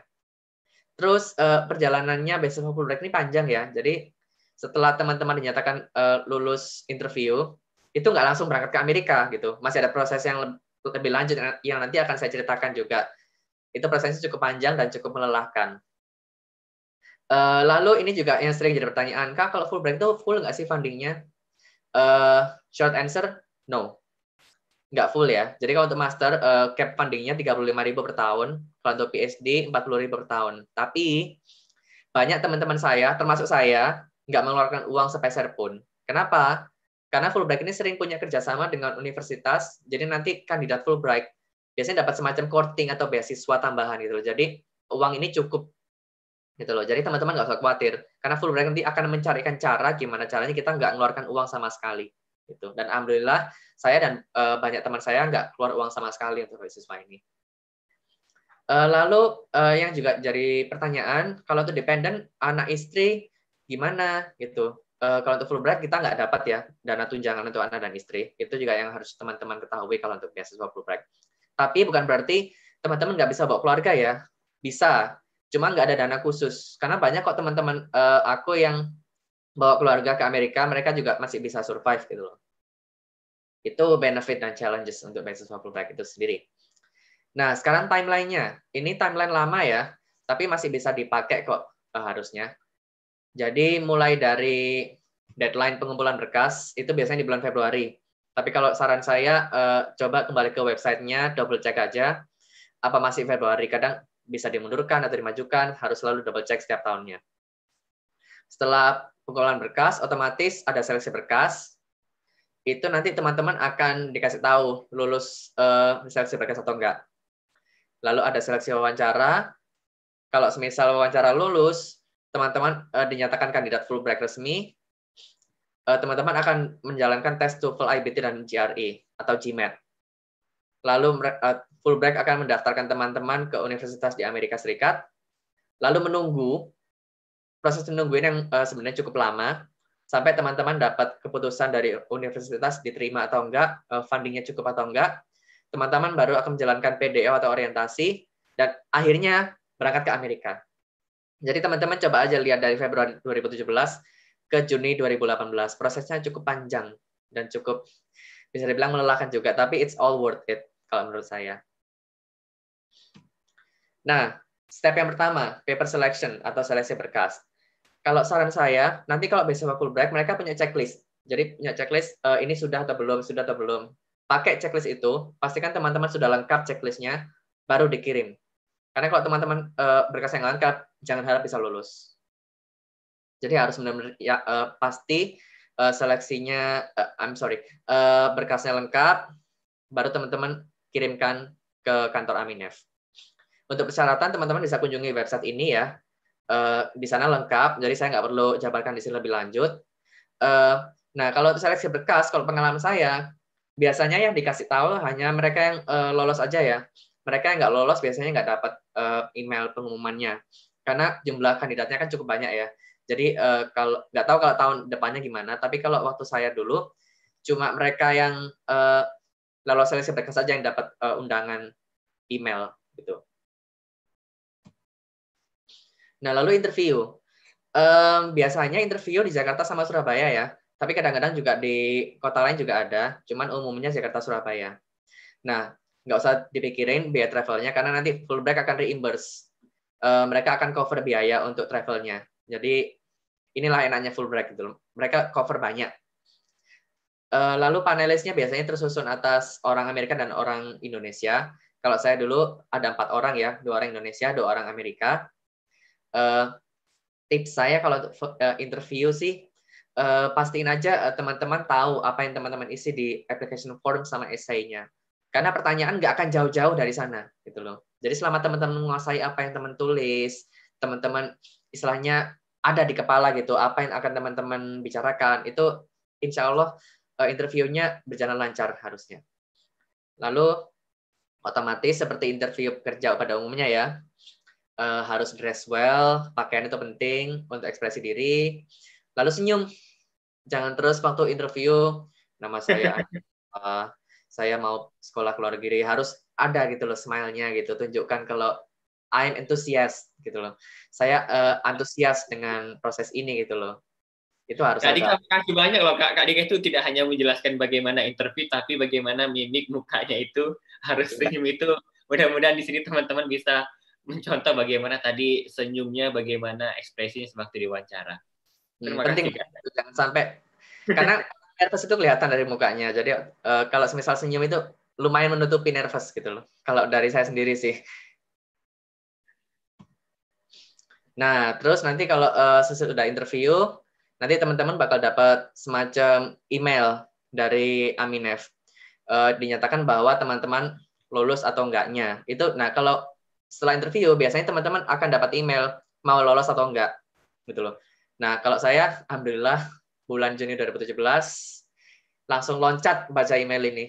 Terus uh, perjalanannya besok of Fulbright ini panjang ya. Jadi setelah teman-teman dinyatakan uh, lulus interview, itu nggak langsung berangkat ke Amerika gitu. Masih ada proses yang lebih, lanjut yang nanti akan saya ceritakan juga. Itu prosesnya cukup panjang dan cukup melelahkan. Eh, lalu ini juga yang sering jadi pertanyaan, Kak, kalau Fulbright itu full nggak sih fundingnya? Uh, short answer, no nggak full ya. Jadi kalau untuk master uh, cap fundingnya ribu per tahun, kalau untuk PhD puluh ribu per tahun. Tapi banyak teman-teman saya, termasuk saya, nggak mengeluarkan uang sepeser pun. Kenapa? Karena Fulbright ini sering punya kerjasama dengan universitas, jadi nanti kandidat Fulbright biasanya dapat semacam courting atau beasiswa tambahan gitu loh. Jadi uang ini cukup gitu loh. Jadi teman-teman nggak usah khawatir, karena Fulbright nanti akan mencarikan cara gimana caranya kita nggak mengeluarkan uang sama sekali gitu dan alhamdulillah saya dan uh, banyak teman saya nggak keluar uang sama sekali untuk beasiswa ini uh, lalu uh, yang juga jadi pertanyaan kalau itu dependen anak istri gimana gitu uh, kalau untuk Fulbright kita nggak dapat ya dana tunjangan untuk anak dan istri itu juga yang harus teman-teman ketahui kalau untuk beasiswa Fulbright tapi bukan berarti teman-teman nggak bisa bawa keluarga ya bisa cuma nggak ada dana khusus karena banyak kok teman-teman uh, aku yang bawa keluarga ke Amerika mereka juga masih bisa survive gitu loh itu benefit dan challenges untuk beasiswa Fulbright itu sendiri. Nah, sekarang timelinenya. Ini timeline lama ya, tapi masih bisa dipakai kok eh, harusnya. Jadi mulai dari deadline pengumpulan berkas itu biasanya di bulan Februari. Tapi kalau saran saya eh, coba kembali ke websitenya, double check aja apa masih Februari. Kadang bisa dimundurkan atau dimajukan, harus selalu double check setiap tahunnya. Setelah pengumpulan berkas, otomatis ada seleksi berkas itu nanti teman-teman akan dikasih tahu lulus uh, seleksi berkas atau enggak. Lalu ada seleksi wawancara. Kalau semisal wawancara lulus, teman-teman uh, dinyatakan kandidat full break resmi. Eh, teman-teman uh, akan menjalankan tes TOEFL, IBT, dan GRE atau GMAT. Lalu uh, break akan mendaftarkan teman-teman ke universitas di Amerika Serikat. Lalu menunggu proses menunggu ini yang uh, sebenarnya cukup lama sampai teman-teman dapat keputusan dari universitas diterima atau enggak, eh, fundingnya cukup atau enggak, teman-teman baru akan menjalankan PDO atau orientasi, dan akhirnya berangkat ke Amerika. Jadi teman-teman coba aja lihat dari Februari 2017 ke Juni 2018. Prosesnya cukup panjang dan cukup bisa dibilang melelahkan juga, tapi it's all worth it kalau menurut saya. Nah, step yang pertama, paper selection atau seleksi berkas kalau saran saya nanti kalau beasiswa full break mereka punya checklist. Jadi punya checklist uh, ini sudah atau belum, sudah atau belum. Pakai checklist itu, pastikan teman-teman sudah lengkap checklistnya, baru dikirim. Karena kalau teman-teman uh, berkas yang lengkap, jangan harap bisa lulus. Jadi harus benar-benar ya, uh, pasti uh, seleksinya, uh, I'm sorry, uh, berkasnya lengkap, baru teman-teman kirimkan ke kantor Aminef. Untuk persyaratan, teman-teman bisa kunjungi website ini ya, Eh, di sana lengkap, jadi saya nggak perlu jabarkan di sini lebih lanjut. Uh, nah, kalau seleksi berkas, kalau pengalaman saya, biasanya yang dikasih tahu hanya mereka yang uh, lolos aja ya. Mereka yang nggak lolos biasanya nggak dapat uh, email pengumumannya, karena jumlah kandidatnya kan cukup banyak ya. Jadi uh, kalau nggak tahu kalau tahun depannya gimana, tapi kalau waktu saya dulu cuma mereka yang uh, lolos seleksi berkas saja yang dapat uh, undangan email gitu. Nah, lalu interview. Um, biasanya interview di Jakarta sama Surabaya ya, tapi kadang-kadang juga di kota lain juga ada, cuman umumnya Jakarta Surabaya. Nah, nggak usah dipikirin biaya travelnya karena nanti fullback akan reimburse. Um, mereka akan cover biaya untuk travelnya. Jadi inilah enaknya fullback gitu. Mereka cover banyak. Uh, lalu panelisnya biasanya tersusun atas orang Amerika dan orang Indonesia. Kalau saya dulu ada empat orang ya, dua orang Indonesia, dua orang Amerika, uh, tips saya kalau untuk uh, interview sih uh, pastiin aja teman teman-teman tahu apa yang teman-teman isi di application form sama essaynya. Karena pertanyaan nggak akan jauh-jauh dari sana gitu loh. Jadi selama teman-teman menguasai apa yang teman tulis, teman-teman istilahnya ada di kepala gitu apa yang akan teman-teman bicarakan itu insya Allah uh, interviewnya berjalan lancar harusnya. Lalu otomatis seperti interview kerja pada umumnya ya uh, harus dress well, pakaian itu penting untuk ekspresi diri. Lalu senyum. Jangan terus waktu interview, nama saya uh, saya mau sekolah keluar negeri harus ada gitu loh smile-nya gitu, tunjukkan kalau I'm enthusiast gitu loh. Saya uh, antusias dengan proses ini gitu loh. Itu harus Tadi ada. kasih banyak loh Kak. Kak Dika itu tidak hanya menjelaskan bagaimana interview tapi bagaimana mimik mukanya itu harus iya. senyum itu. Mudah-mudahan di sini teman-teman bisa mencontoh bagaimana tadi senyumnya, bagaimana ekspresinya sewaktu diwawancara. Hmm, Terima penting Kan? Jangan sampai karena nervous itu kelihatan dari mukanya. Jadi uh, kalau misal senyum itu lumayan menutupi nervous gitu loh. Kalau dari saya sendiri sih. Nah, terus nanti kalau uh, eh, sesudah interview, nanti teman-teman bakal dapat semacam email dari Aminef. Uh, dinyatakan bahwa teman-teman lulus atau enggaknya. Itu nah kalau setelah interview biasanya teman-teman akan dapat email mau lolos atau enggak gitu loh. Nah, kalau saya alhamdulillah bulan Juni 2017 langsung loncat baca email ini.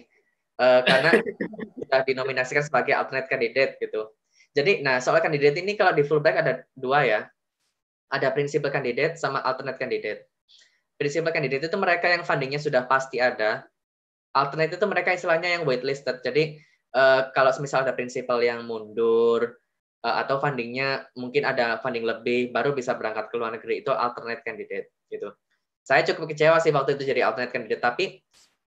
Uh, karena sudah dinominasikan sebagai alternate candidate gitu. Jadi, nah soal kandidat ini kalau di fullback ada dua ya. Ada principal candidate sama alternate candidate. Principal candidate itu mereka yang fundingnya sudah pasti ada. Alternate itu mereka istilahnya yang waitlisted. Jadi Eh, kalau misal ada prinsipal yang mundur uh, atau fundingnya mungkin ada funding lebih baru bisa berangkat ke luar negeri itu alternate candidate gitu. Saya cukup kecewa sih waktu itu jadi alternate candidate tapi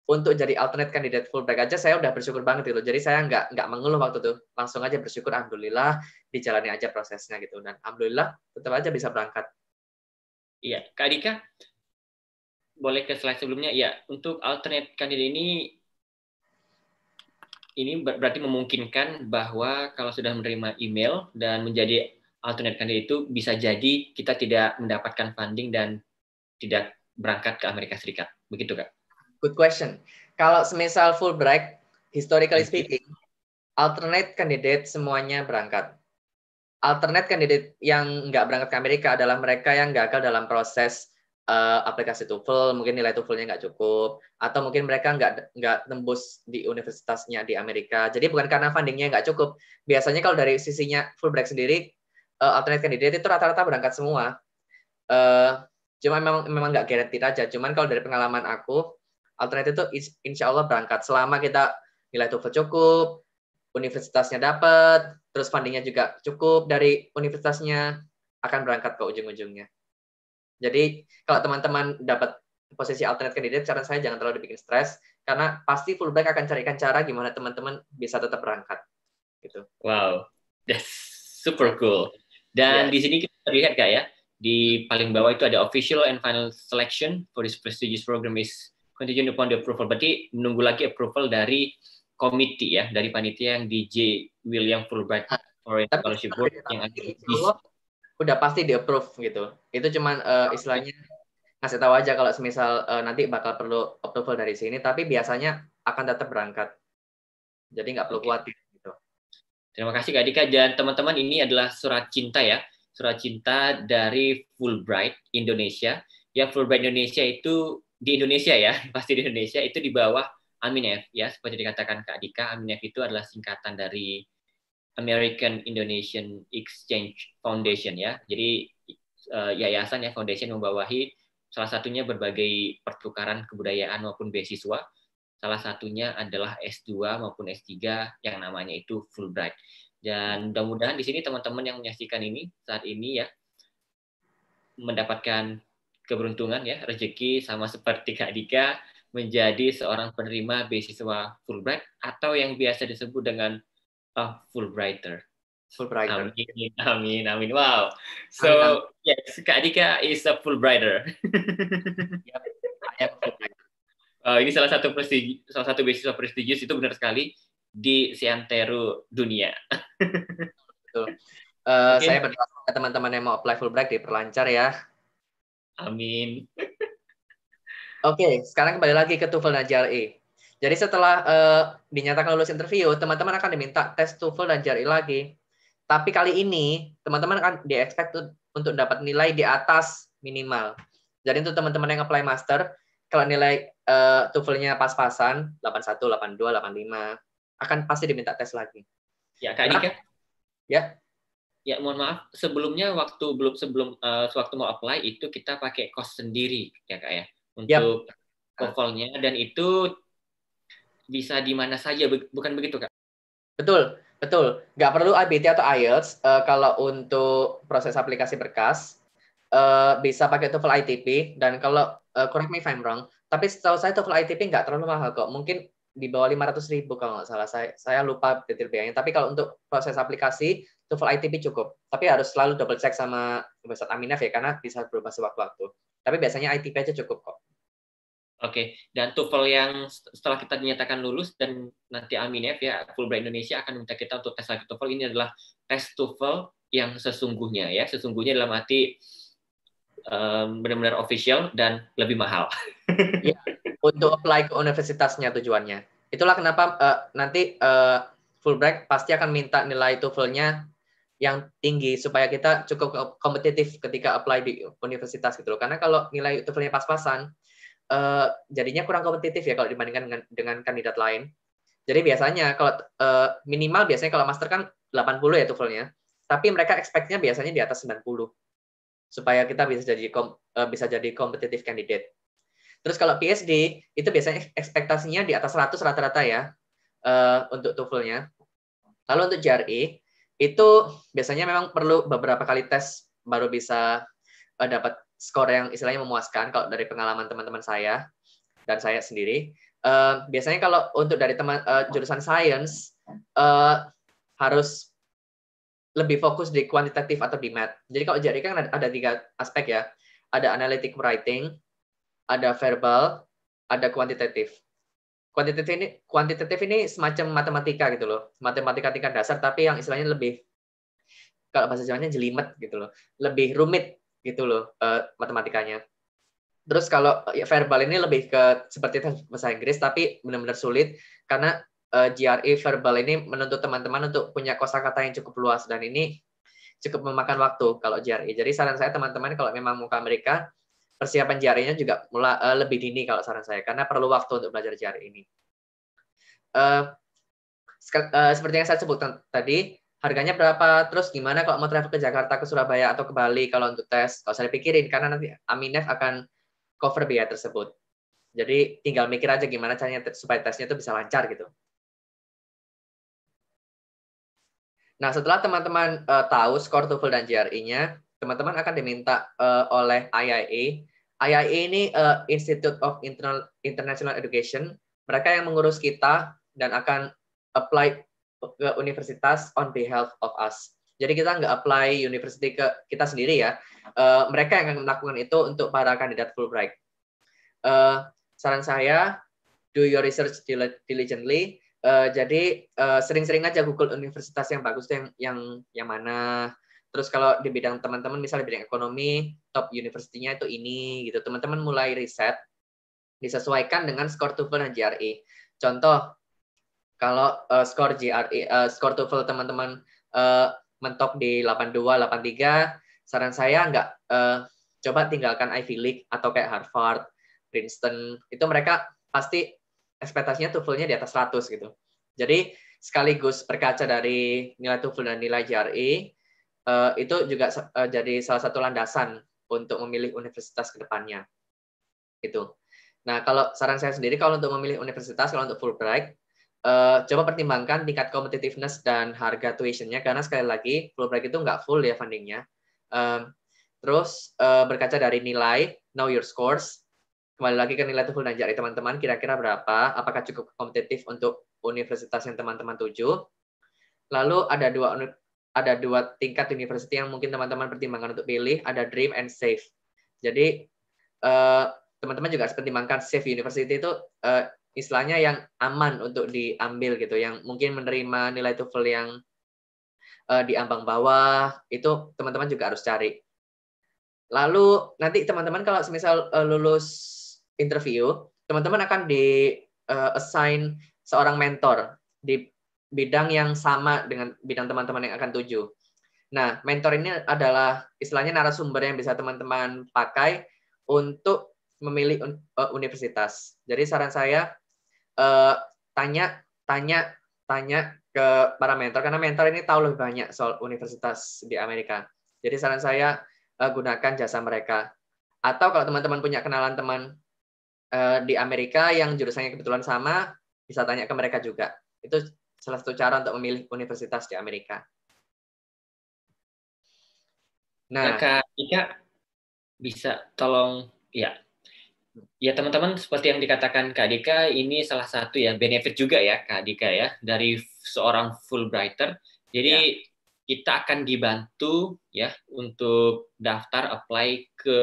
untuk jadi alternate candidate full fullback aja saya udah bersyukur banget gitu. Jadi saya nggak nggak mengeluh waktu itu. Langsung aja bersyukur alhamdulillah dijalani aja prosesnya gitu dan alhamdulillah tetap aja bisa berangkat. Iya, Kak Dika boleh ke slide sebelumnya. Ya, untuk alternate candidate ini ini berarti memungkinkan bahwa kalau sudah menerima email dan menjadi alternate candidate itu bisa jadi kita tidak mendapatkan funding dan tidak berangkat ke Amerika Serikat. Begitu, Kak? Good question. Kalau semisal Fulbright, historically speaking, alternate candidate semuanya berangkat. Alternate candidate yang nggak berangkat ke Amerika adalah mereka yang gagal dalam proses uh, aplikasi TOEFL, mungkin nilai TOEFL-nya nggak cukup, atau mungkin mereka nggak nggak tembus di universitasnya di Amerika. Jadi bukan karena fundingnya nggak cukup. Biasanya kalau dari sisinya Fulbright sendiri, uh, alternate candidate itu rata-rata berangkat semua. Uh, cuma memang memang nggak guaranteed aja. Cuman kalau dari pengalaman aku, alternate itu insya Allah berangkat selama kita nilai TOEFL cukup, universitasnya dapat, terus fundingnya juga cukup dari universitasnya akan berangkat ke ujung-ujungnya. Jadi kalau teman-teman dapat posisi alternate candidate, saran saya jangan terlalu dibikin stres karena pasti fullback akan carikan cara gimana teman-teman bisa tetap berangkat. Gitu. Wow, that's super cool. Dan yeah. di sini kita lihat kak ya, di paling bawah itu ada official and final selection for this prestigious program is contingent upon the approval. Berarti menunggu lagi approval dari komite ya, dari panitia yang DJ William Fulbright ah, Foreign Scholarship Board yang ada di udah pasti di approve gitu. Itu cuman uh, istilahnya ngasih tahu aja kalau semisal uh, nanti bakal perlu approval dari sini, tapi biasanya akan tetap berangkat. Jadi nggak perlu khawatir gitu. Terima kasih Kak Dika dan teman-teman ini adalah surat cinta ya, surat cinta dari Fulbright Indonesia. Ya Fulbright Indonesia itu di Indonesia ya, pasti di Indonesia itu di bawah Aminef ya, seperti dikatakan Kak Dika, Aminef itu adalah singkatan dari American Indonesian Exchange Foundation ya. Jadi uh, yayasan ya foundation membawahi salah satunya berbagai pertukaran kebudayaan maupun beasiswa. Salah satunya adalah S2 maupun S3 yang namanya itu Fulbright. Dan mudah-mudahan di sini teman-teman yang menyaksikan ini saat ini ya mendapatkan keberuntungan ya, rezeki sama seperti Kak Dika menjadi seorang penerima beasiswa Fulbright atau yang biasa disebut dengan a oh, Fulbrighter. Fulbrighter. Amin, amin, amin. Wow. So amin, yes, Kak Dika is a Fulbrighter. yep, Uh, oh, ini salah satu prestigi, salah satu beasiswa prestigius itu benar sekali di Sianteru dunia. Betul. Uh, eh, okay. saya berdoa ke teman-teman yang mau apply Fulbright diperlancar ya. Amin. Oke, okay, sekarang kembali lagi ke TOEFL dan jadi setelah uh, dinyatakan lulus interview, teman-teman akan diminta tes TOEFL dan JRI lagi. Tapi kali ini teman-teman akan di untuk dapat nilai di atas minimal. Jadi untuk teman-teman yang apply master, kalau nilai uh, TOEFL-nya pas-pasan 81, 82, 85 akan pasti diminta tes lagi. Ya, Kak Dika. Ya? ya. Ya, mohon maaf. Sebelumnya waktu belum sebelum uh, eh, waktu mau apply itu kita pakai kos sendiri ya Kak ya untuk yep. TOEFL-nya dan itu bisa di mana saja, bukan begitu kak? Betul, betul. Nggak perlu IBT atau IELTS uh, eh, kalau untuk proses aplikasi berkas uh, bisa pakai TOEFL ITP dan kalau uh, correct me if I'm wrong, tapi setahu saya TOEFL ITP nggak terlalu mahal kok. Mungkin di bawah 500 ribu kalau nggak salah. Saya, saya lupa detail biayanya. Tapi kalau untuk proses aplikasi, TOEFL ITP cukup. Tapi harus selalu double check sama Universitas Aminaf ya, karena bisa berubah sewaktu-waktu. Tapi biasanya ITP aja cukup kok. Oke, dan TOEFL yang setelah kita dinyatakan lulus dan nanti Aminef ya Fulbright Indonesia akan minta kita untuk tes lagi TOEFL ini adalah tes TOEFL yang sesungguhnya ya, sesungguhnya dalam arti um, benar-benar official dan lebih mahal. ya, untuk apply ke universitasnya tujuannya. Itulah kenapa uh, nanti uh, Fulbright pasti akan minta nilai TOEFL-nya yang tinggi supaya kita cukup kompetitif ketika apply di universitas gitu loh. Karena kalau nilai TOEFL-nya pas-pasan, uh, jadinya kurang kompetitif ya kalau dibandingkan dengan, dengan kandidat lain. Jadi biasanya kalau uh, minimal biasanya kalau master kan 80 ya toefl tapi mereka expect biasanya di atas 90 supaya kita bisa jadi kom, uh, bisa jadi kompetitif kandidat. Terus kalau PhD itu biasanya ekspektasinya di atas 100 rata-rata ya uh, untuk TOEFL-nya. Lalu untuk JRE itu biasanya memang perlu beberapa kali tes baru bisa uh, dapat skor yang istilahnya memuaskan kalau dari pengalaman teman-teman saya dan saya sendiri. Uh, biasanya kalau untuk dari teman uh, jurusan science uh, harus lebih fokus di kuantitatif atau di math. Jadi kalau jadi kan ada, ada tiga aspek ya. Ada analytic writing, ada verbal, ada kuantitatif. Kuantitatif ini kuantitatif ini semacam matematika gitu loh. Matematika tingkat dasar tapi yang istilahnya lebih kalau bahasa Jawanya jelimet gitu loh. Lebih rumit gitu loh uh, matematikanya. Terus kalau ya, verbal ini lebih ke seperti bahasa Inggris tapi benar-benar sulit karena uh, eh, GRE verbal ini menuntut teman-teman untuk punya kosakata yang cukup luas dan ini cukup memakan waktu kalau GRE. Jadi saran saya teman-teman kalau memang muka mereka persiapan GRE-nya juga mulai uh, eh, lebih dini kalau saran saya karena perlu waktu untuk belajar GRE ini. Uh, uh, seperti yang saya sebutkan tadi, harganya berapa, terus gimana kalau mau travel ke Jakarta, ke Surabaya, atau ke Bali kalau untuk tes. Kalau saya pikirin, karena nanti Aminef akan cover biaya tersebut. Jadi tinggal mikir aja gimana caranya supaya tesnya itu bisa lancar gitu. Nah, setelah teman-teman uh, tahu skor TOEFL dan GRE-nya, teman-teman akan diminta uh, oleh IIA. IIA ini uh, Institute of International Education. Mereka yang mengurus kita dan akan apply ke universitas on behalf of us. Jadi kita nggak apply university ke kita sendiri ya. Uh, mereka yang melakukan itu untuk para kandidat Fulbright. Uh, eh, saran saya, do your research diligently. Uh, jadi uh, sering-sering aja Google universitas yang bagus yang yang yang mana. Terus kalau di bidang teman-teman misalnya bidang ekonomi, top universitinya itu ini gitu. Teman-teman mulai riset disesuaikan dengan skor TOEFL dan GRE. Contoh, kalau uh, skor GRE, uh, eh, skor TOEFL teman-teman uh, mentok di 82, 83, saran saya nggak uh, coba tinggalkan Ivy League atau kayak Harvard, Princeton. Itu mereka pasti ekspektasinya TOEFL-nya di atas 100 gitu. Jadi sekaligus berkaca dari nilai TOEFL dan nilai GRE, uh, itu juga uh, jadi salah satu landasan untuk memilih universitas kedepannya Gitu. Nah, kalau saran saya sendiri, kalau untuk memilih universitas, kalau untuk Fulbright, Uh, coba pertimbangkan tingkat competitiveness dan harga tuitionnya karena sekali lagi Fulbright itu nggak full ya fundingnya. Um, terus uh, berkaca dari nilai, know your scores. Kembali lagi ke nilai TOEFL dan jari teman-teman, kira-kira berapa? Apakah cukup kompetitif untuk universitas yang teman-teman tuju? Lalu ada dua ada dua tingkat universitas yang mungkin teman-teman pertimbangkan untuk pilih, ada dream and safe. Jadi eh, teman-teman uh, juga harus pertimbangkan safe university itu uh, istilahnya yang aman untuk diambil gitu, yang mungkin menerima nilai TOEFL yang uh, di ambang bawah itu teman-teman juga harus cari. Lalu nanti teman-teman kalau misal uh, eh, lulus interview, teman-teman akan di uh, assign seorang mentor di bidang yang sama dengan bidang teman-teman yang akan tuju. Nah, mentor ini adalah istilahnya narasumber yang bisa teman-teman pakai untuk memilih universitas. Jadi saran saya uh, tanya tanya tanya ke para mentor karena mentor ini tahu lebih banyak soal universitas di Amerika. Jadi saran saya uh, gunakan jasa mereka. Atau kalau teman-teman punya kenalan teman uh, di Amerika yang jurusannya kebetulan sama, bisa tanya ke mereka juga. Itu salah satu cara untuk memilih universitas di Amerika. Nah, nah Kak Ika bisa tolong ya Ya teman-teman seperti yang dikatakan Kak Dika ini salah satu ya benefit juga ya Kak Dika ya dari seorang Fulbrighter. Jadi ya. kita akan dibantu ya untuk daftar apply ke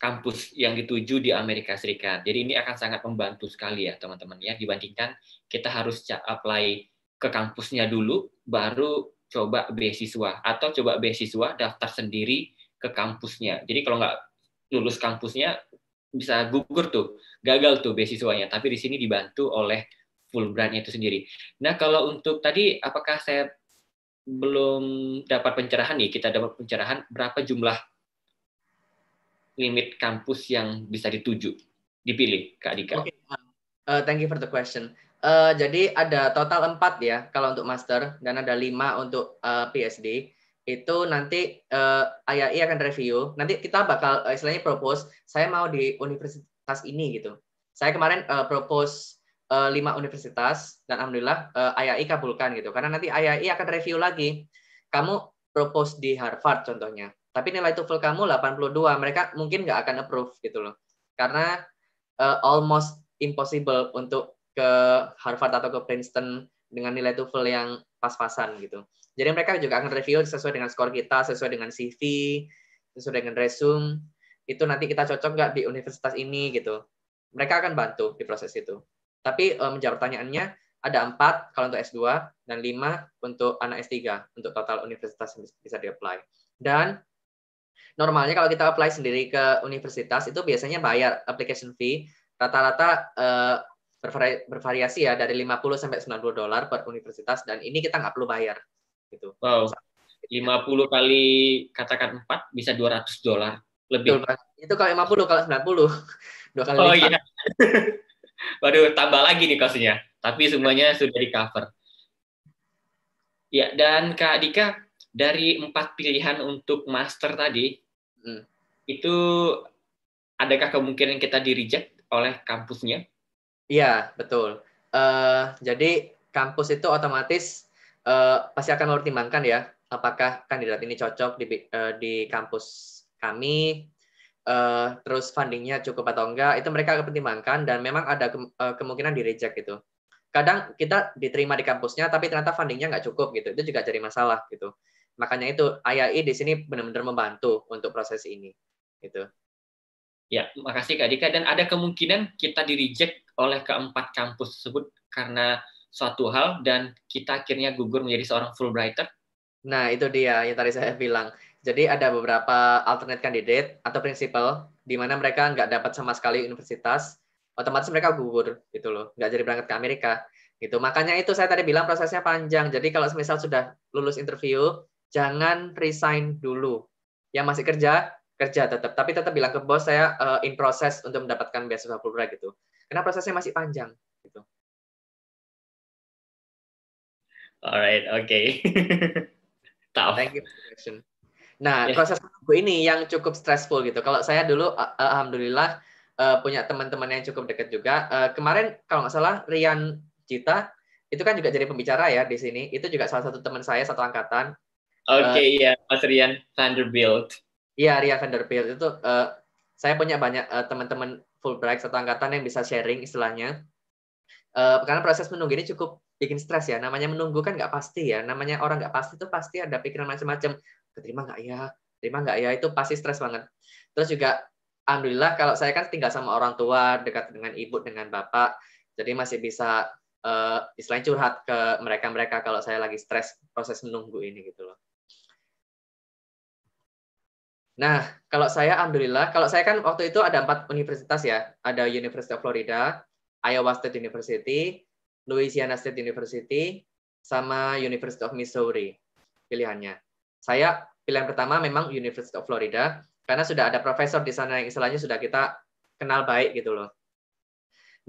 kampus yang dituju di Amerika Serikat. Jadi ini akan sangat membantu sekali ya teman-teman ya dibandingkan kita harus apply ke kampusnya dulu baru coba beasiswa atau coba beasiswa daftar sendiri ke kampusnya. Jadi kalau nggak lulus kampusnya bisa gugur tuh, gagal tuh beasiswanya. Tapi di sini dibantu oleh Fulbright-nya itu sendiri. Nah, kalau untuk tadi apakah saya belum dapat pencerahan nih, kita dapat pencerahan berapa jumlah limit kampus yang bisa dituju, dipilih, Kak Dika? Okay. Uh, eh, thank you for the question. Uh, jadi ada total empat ya kalau untuk master dan ada lima untuk uh, eh, PhD itu nanti uh, eh, IAI akan review. Nanti kita bakal uh, istilahnya propose. Saya mau di universitas ini gitu. Saya kemarin uh, propose lima universitas dan alhamdulillah uh, IAI kabulkan gitu. Karena nanti IAI akan review lagi. Kamu propose di Harvard contohnya, tapi nilai TOEFL kamu 82, mereka mungkin nggak akan approve gitu loh. Karena uh, almost impossible untuk ke Harvard atau ke Princeton dengan nilai TOEFL yang pas-pasan gitu. Jadi mereka juga akan review sesuai dengan skor kita, sesuai dengan CV, sesuai dengan resume. Itu nanti kita cocok nggak di universitas ini gitu. Mereka akan bantu di proses itu. Tapi eh, menjawab pertanyaannya ada empat kalau untuk S2 dan lima untuk anak S3 untuk total universitas yang bisa di-apply. Dan normalnya kalau kita apply sendiri ke universitas itu biasanya bayar application fee rata-rata uh, bervari bervariasi ya dari 50 sampai 90 dolar per universitas dan ini kita nggak perlu bayar gitu. Wow. 50 kali katakan 4 bisa 200 dolar lebih. Betul, itu kalau 50 kalau 90. Dua kali oh iya. Waduh, tambah lagi nih kosnya. Tapi semuanya sudah di cover. Ya, dan Kak Dika, dari empat pilihan untuk master tadi, hmm. itu adakah kemungkinan kita di reject oleh kampusnya? Iya, betul. Uh, jadi kampus itu otomatis uh, pasti akan mempertimbangkan ya apakah kandidat ini cocok di uh, di kampus kami uh, terus fundingnya cukup atau enggak itu mereka akan pertimbangkan dan memang ada ke uh, kemungkinan di reject gitu kadang kita diterima di kampusnya tapi ternyata fundingnya nggak cukup gitu itu juga jadi masalah gitu makanya itu IAI di sini benar-benar membantu untuk proses ini gitu ya makasih Kak Dika dan ada kemungkinan kita di reject oleh keempat kampus tersebut karena suatu hal dan kita akhirnya gugur menjadi seorang Fulbrighter? Nah, itu dia yang tadi saya bilang. Jadi ada beberapa alternate candidate atau prinsipal di mana mereka nggak dapat sama sekali universitas, otomatis mereka gugur gitu loh, nggak jadi berangkat ke Amerika gitu. Makanya itu saya tadi bilang prosesnya panjang. Jadi kalau misal sudah lulus interview, jangan resign dulu. Yang masih kerja, kerja tetap. Tapi tetap bilang ke bos saya uh, in process untuk mendapatkan beasiswa Fulbright gitu. Karena prosesnya masih panjang gitu. Alright, oke. Okay. Tahu. Thank you. for Nah, yeah. proses aku ini yang cukup stressful gitu. Kalau saya dulu, alhamdulillah e, punya teman-teman yang cukup dekat juga. E, kemarin kalau nggak salah Rian Cita itu kan juga jadi pembicara ya di sini. Itu juga salah satu teman saya satu angkatan. E, oke, okay, iya, uh, yeah. Mas Rian Vanderbilt. Iya, Rian Vanderbilt itu uh, saya punya banyak uh, teman-teman Fulbright satu angkatan yang bisa sharing istilahnya. Uh, karena proses menunggu ini cukup bikin stres ya. Namanya menunggu kan nggak pasti ya. Namanya orang nggak pasti itu pasti ada pikiran macam-macam. Keterima nggak ya? Terima nggak ya? Itu pasti stres banget. Terus juga, alhamdulillah kalau saya kan tinggal sama orang tua, dekat dengan ibu, dengan bapak, jadi masih bisa uh, istilahnya curhat ke mereka-mereka kalau saya lagi stres proses menunggu ini gitu loh. Nah, kalau saya alhamdulillah, kalau saya kan waktu itu ada empat universitas ya, ada University of Florida, Iowa State University, Louisiana State University, sama University of Missouri pilihannya. Saya pilihan pertama memang University of Florida karena sudah ada profesor di sana yang istilahnya sudah kita kenal baik gitu loh.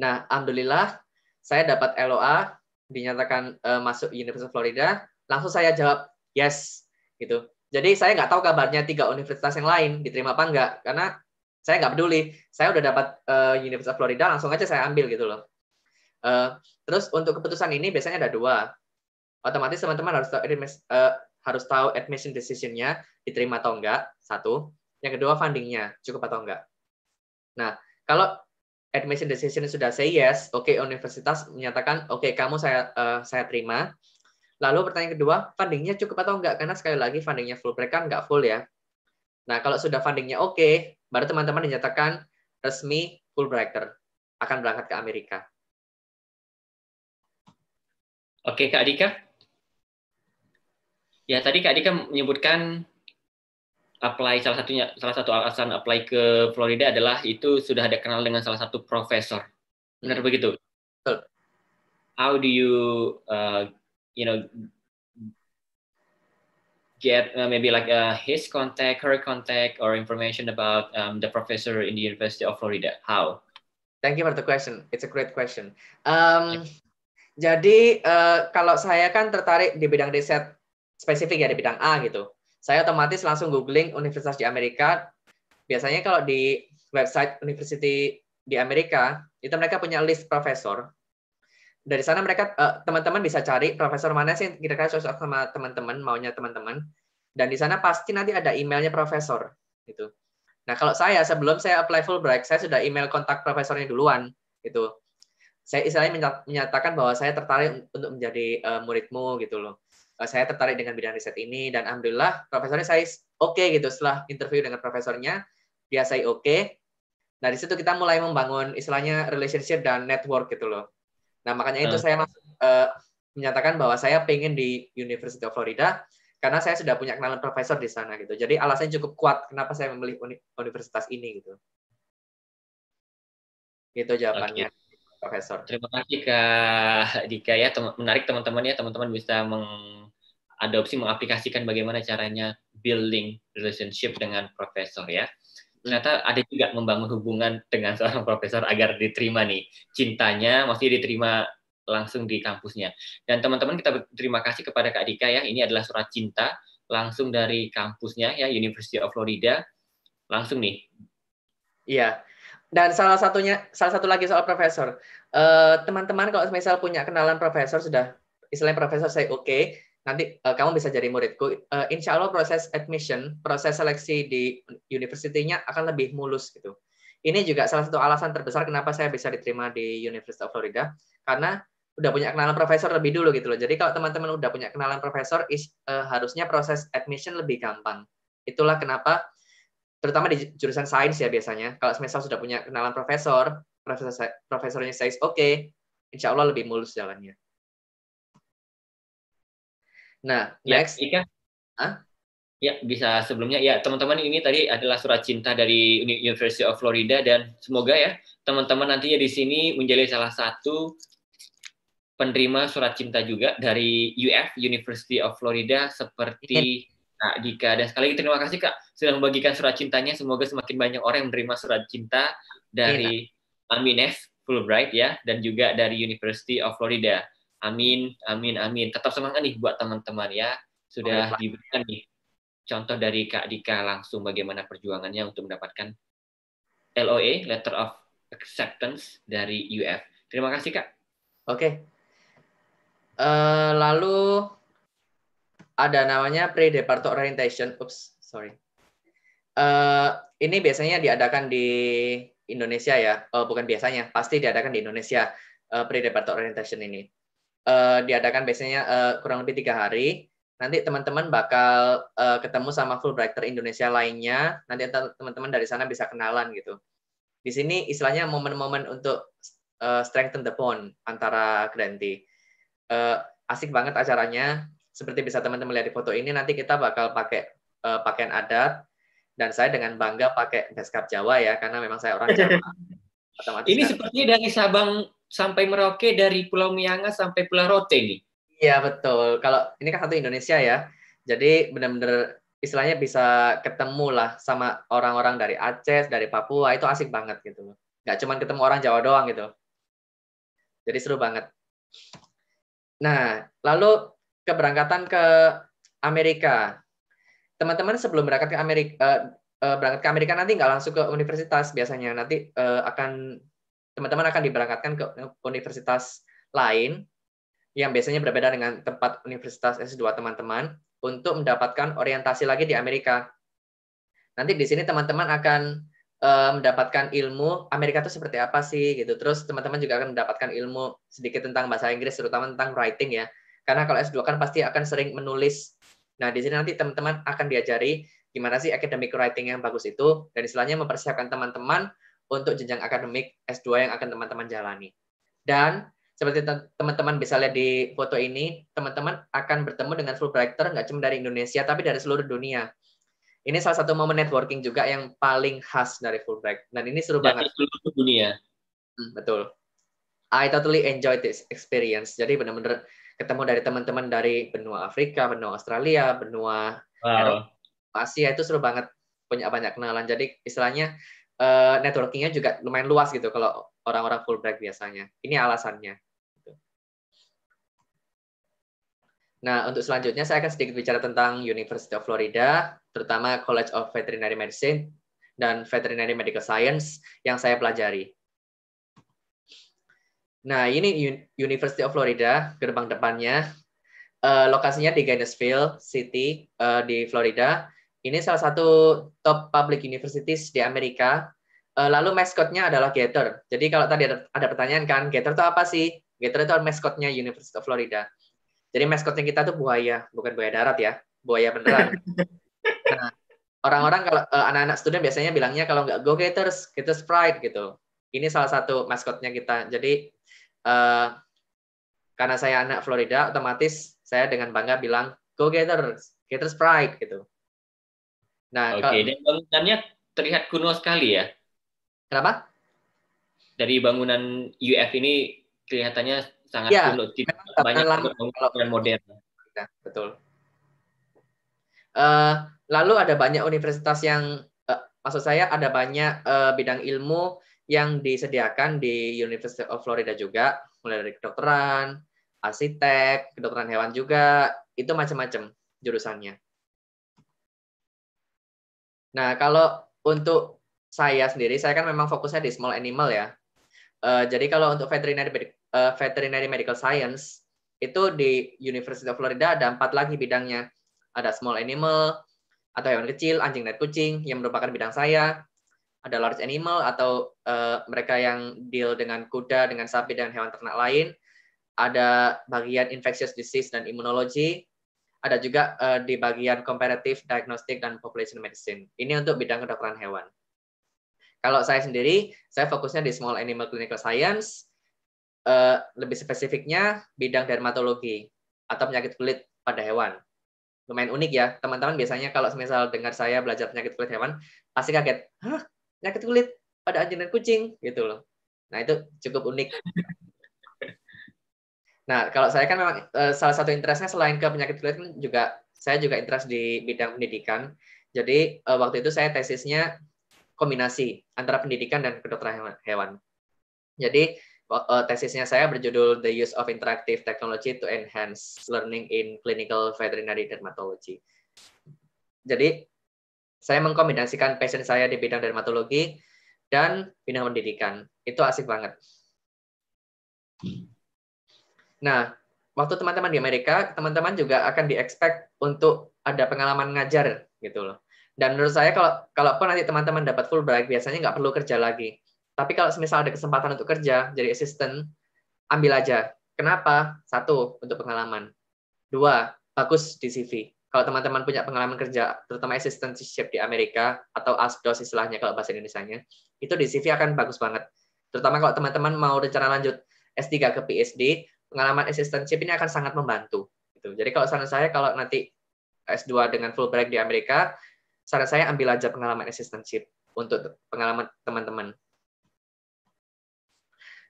Nah, alhamdulillah saya dapat LOA dinyatakan uh, masuk University of Florida, langsung saya jawab yes gitu. Jadi saya nggak tahu kabarnya tiga universitas yang lain diterima apa enggak karena saya nggak peduli. Saya udah dapat uh, of Florida langsung aja saya ambil gitu loh. Uh, terus untuk keputusan ini biasanya ada dua. Otomatis teman-teman harus tahu uh, harus tahu admission decision-nya diterima atau enggak, satu. Yang kedua funding-nya, cukup atau enggak. Nah, kalau admission decision sudah say yes, oke okay, universitas menyatakan oke okay, kamu saya uh, saya terima. Lalu pertanyaan kedua, funding-nya cukup atau enggak? Karena sekali lagi funding-nya full break kan enggak full ya. Nah, kalau sudah funding-nya oke, okay, baru teman-teman dinyatakan resmi full breaker akan berangkat ke Amerika. Oke, Kak Adika. Ya, tadi Kak Adika menyebutkan apply salah satunya salah satu alasan apply ke Florida adalah itu sudah ada kenal dengan salah satu profesor. Benar hmm. begitu? How do you uh, you know get uh, maybe like uh, his contact, her contact, or information about um, the professor in the University of Florida? How? Thank you for the question. It's a great question. Um, jadi uh, kalau saya kan tertarik di bidang riset spesifik ya di bidang A gitu. Saya otomatis langsung googling universitas di Amerika. Biasanya kalau di website university di Amerika itu mereka punya list profesor. Dari sana mereka eh, teman-teman uh, bisa cari profesor mana sih kira-kira cocok sama teman-teman maunya teman-teman. Dan di sana pasti nanti ada emailnya profesor gitu. Nah kalau saya sebelum saya apply Fulbright saya sudah email kontak profesornya duluan gitu saya istilahnya menyatakan bahwa saya tertarik untuk menjadi uh, muridmu gitu loh. Uh, saya tertarik dengan bidang riset ini dan alhamdulillah profesornya saya oke okay, gitu setelah interview dengan profesornya dia saya oke. Okay. Nah di situ kita mulai membangun istilahnya relationship dan network gitu loh. Nah makanya itu hmm. saya uh, menyatakan bahwa saya pengen di University of Florida karena saya sudah punya kenalan profesor di sana gitu. Jadi alasannya cukup kuat kenapa saya memilih universitas ini gitu. Gitu jawabannya. Okay. Profesor. Terima kasih Kak Dika ya, tem menarik teman-teman ya, teman-teman bisa mengadopsi, mengaplikasikan bagaimana caranya building relationship dengan profesor ya. Ternyata ada juga membangun hubungan dengan seorang profesor agar diterima nih cintanya, masih diterima langsung di kampusnya. Dan teman-teman kita berterima kasih kepada Kak Dika ya, ini adalah surat cinta langsung dari kampusnya ya University of Florida langsung nih. Iya, dan salah satunya salah satu lagi soal profesor teman eh, teman-teman kalau misal punya kenalan profesor sudah istilahnya profesor saya oke okay, nanti uh, kamu bisa jadi muridku uh, insya Allah proses admission proses seleksi di universitinya akan lebih mulus gitu ini juga salah satu alasan terbesar kenapa saya bisa diterima di University of Florida karena udah punya kenalan profesor lebih dulu gitu loh jadi kalau teman-teman udah punya kenalan profesor is, uh, harusnya proses admission lebih gampang itulah kenapa terutama di jurusan sains ya biasanya. Kalau semisal sudah punya kenalan profesor, profesor profesornya sains oke, okay, insya Allah lebih mulus jalannya. Nah, ya, next. Ya, Ika. Ya, bisa sebelumnya. Ya, teman-teman ini tadi adalah surat cinta dari University of Florida dan semoga ya teman-teman nantinya di sini menjadi salah satu penerima surat cinta juga dari UF University of Florida seperti iya. Kak nah, Dika. Dan sekali lagi terima kasih Kak sudah membagikan surat cintanya. Semoga semakin banyak orang yang menerima surat cinta dari ya, Aminef Fulbright ya dan juga dari University of Florida. Amin, amin, amin. Tetap semangat nih buat teman-teman ya. Sudah oh, diberikan nih contoh dari Kak Dika langsung bagaimana perjuangannya untuk mendapatkan LOA, Letter of Acceptance dari UF. Terima kasih Kak. Oke. Okay. Uh, eh, lalu ada namanya pre departure orientation. Oops, sorry. Uh, ini biasanya diadakan di Indonesia ya, uh, bukan biasanya, pasti diadakan di Indonesia uh, eh, pre departure orientation ini. Uh, diadakan biasanya uh, kurang lebih tiga hari. Nanti teman-teman bakal uh, ketemu sama full Fulbrighter Indonesia lainnya. Nanti teman-teman dari sana bisa kenalan gitu. Di sini istilahnya momen-momen untuk uh, strengthen the bond antara grantee. Uh, asik banget acaranya seperti bisa teman-teman lihat di foto ini nanti kita bakal pakai uh, pakaian adat dan saya dengan bangga pakai beskap Jawa ya karena memang saya orang Jawa. ini kan. sepertinya dari Sabang sampai Merauke dari Pulau Mianga sampai Pulau Rote nih. Iya betul. Kalau ini kan satu Indonesia ya. Jadi benar-benar istilahnya bisa ketemu lah sama orang-orang dari Aceh, dari Papua itu asik banget gitu. Gak cuman ketemu orang Jawa doang gitu. Jadi seru banget. Nah, lalu keberangkatan ke Amerika. Teman-teman sebelum berangkat ke Amerika uh, eh, uh, eh, berangkat ke Amerika nanti nggak langsung ke universitas biasanya nanti uh, akan teman-teman akan diberangkatkan ke universitas lain yang biasanya berbeda dengan tempat universitas S2 teman-teman untuk mendapatkan orientasi lagi di Amerika. Nanti di sini teman-teman akan uh, mendapatkan ilmu Amerika itu seperti apa sih gitu. Terus teman-teman juga akan mendapatkan ilmu sedikit tentang bahasa Inggris terutama tentang writing ya. Karena kalau S2 kan pasti akan sering menulis. Nah, di sini nanti teman-teman akan diajari gimana sih academic writing yang bagus itu dan istilahnya mempersiapkan teman-teman untuk jenjang akademik S2 yang akan teman-teman jalani. Dan seperti teman-teman bisa lihat di foto ini, teman-teman akan bertemu dengan full Fulbrighter nggak cuma dari Indonesia, tapi dari seluruh dunia. Ini salah satu momen networking juga yang paling khas dari Fulbright. Dan ini seru banget. Dari seluruh dunia. Hmm, betul. I totally enjoyed this experience. Jadi benar-benar ketemu dari teman-teman dari benua Afrika, benua Australia, benua wow. Asia itu seru banget punya banyak kenalan. Jadi istilahnya uh, networkingnya juga lumayan luas gitu kalau orang-orang fullback biasanya. Ini alasannya. Nah, untuk selanjutnya saya akan sedikit bicara tentang University of Florida, terutama College of Veterinary Medicine dan Veterinary Medical Science yang saya pelajari. Nah, ini University of Florida, gerbang depannya. Uh, lokasinya di Gainesville City uh, di Florida. Ini salah satu top public universities di Amerika. Uh, lalu maskotnya adalah Gator. Jadi kalau tadi ada, ada pertanyaan kan, Gator itu apa sih? Gator itu maskotnya University of Florida. Jadi maskotnya kita tuh buaya, bukan buaya darat ya, buaya beneran. Nah, orang-orang kalau uh, anak-anak student biasanya bilangnya kalau nggak Go Gators, Gators Pride gitu. Ini salah satu maskotnya kita. Jadi uh, karena saya anak Florida, otomatis saya dengan bangga bilang Go Gators, Gators Pride gitu. Nah, oke. Okay. Kalau, dan bangunannya terlihat kuno sekali ya. Kenapa? Dari bangunan UF ini kelihatannya sangat ya, kuno, tidak banyak bangunan modern. Nah, betul. Uh, lalu ada banyak universitas yang, uh, maksud saya ada banyak uh, bidang ilmu yang disediakan di University of Florida juga, mulai dari kedokteran, arsitek, kedokteran hewan juga, itu macam-macam jurusannya. Nah, kalau untuk saya sendiri, saya kan memang fokusnya di small animal ya. Eh, jadi kalau untuk veterinary, eh, veterinary medical science, itu di University of Florida ada empat lagi bidangnya. Ada small animal, atau hewan kecil, anjing dan kucing, yang merupakan bidang saya ada large animal atau uh, mereka yang deal dengan kuda, dengan sapi dan hewan ternak lain. Ada bagian infectious disease dan immunology. Ada juga uh, di bagian comparative diagnostic dan population medicine. Ini untuk bidang kedokteran hewan. Kalau saya sendiri, saya fokusnya di small animal clinical science. Uh, lebih spesifiknya bidang dermatologi atau penyakit kulit pada hewan lumayan unik ya. Teman-teman biasanya kalau misal dengar saya belajar penyakit kulit hewan, pasti kaget. Hah, penyakit kulit pada anjing dan kucing gitu loh. Nah itu cukup unik. nah kalau saya kan memang e, salah satu interestnya selain ke penyakit kulit kan juga saya juga interest di bidang pendidikan. Jadi e, waktu itu saya tesisnya kombinasi antara pendidikan dan kedokteran hewan. Jadi eh, tesisnya saya berjudul The Use of Interactive Technology to Enhance Learning in Clinical Veterinary Dermatology. Jadi saya mengkombinasikan passion saya di bidang dermatologi dan bidang pendidikan. Itu asik banget. Nah, waktu teman-teman di Amerika, teman-teman juga akan diexpect untuk ada pengalaman ngajar gitu loh. Dan menurut saya kalau kalaupun nanti teman-teman dapat full break biasanya nggak perlu kerja lagi. Tapi kalau misal ada kesempatan untuk kerja jadi asisten, ambil aja. Kenapa? Satu, untuk pengalaman. Dua, bagus di CV kalau teman-teman punya pengalaman kerja, terutama assistantship di Amerika atau ASDOS istilahnya kalau bahasa Indonesia-nya, itu di CV akan bagus banget. Terutama kalau teman-teman mau rencana lanjut S3 ke PhD, pengalaman assistantship ini akan sangat membantu. Gitu. Jadi kalau saran saya kalau nanti S2 dengan full break di Amerika, saran saya ambil aja pengalaman assistantship untuk pengalaman teman-teman.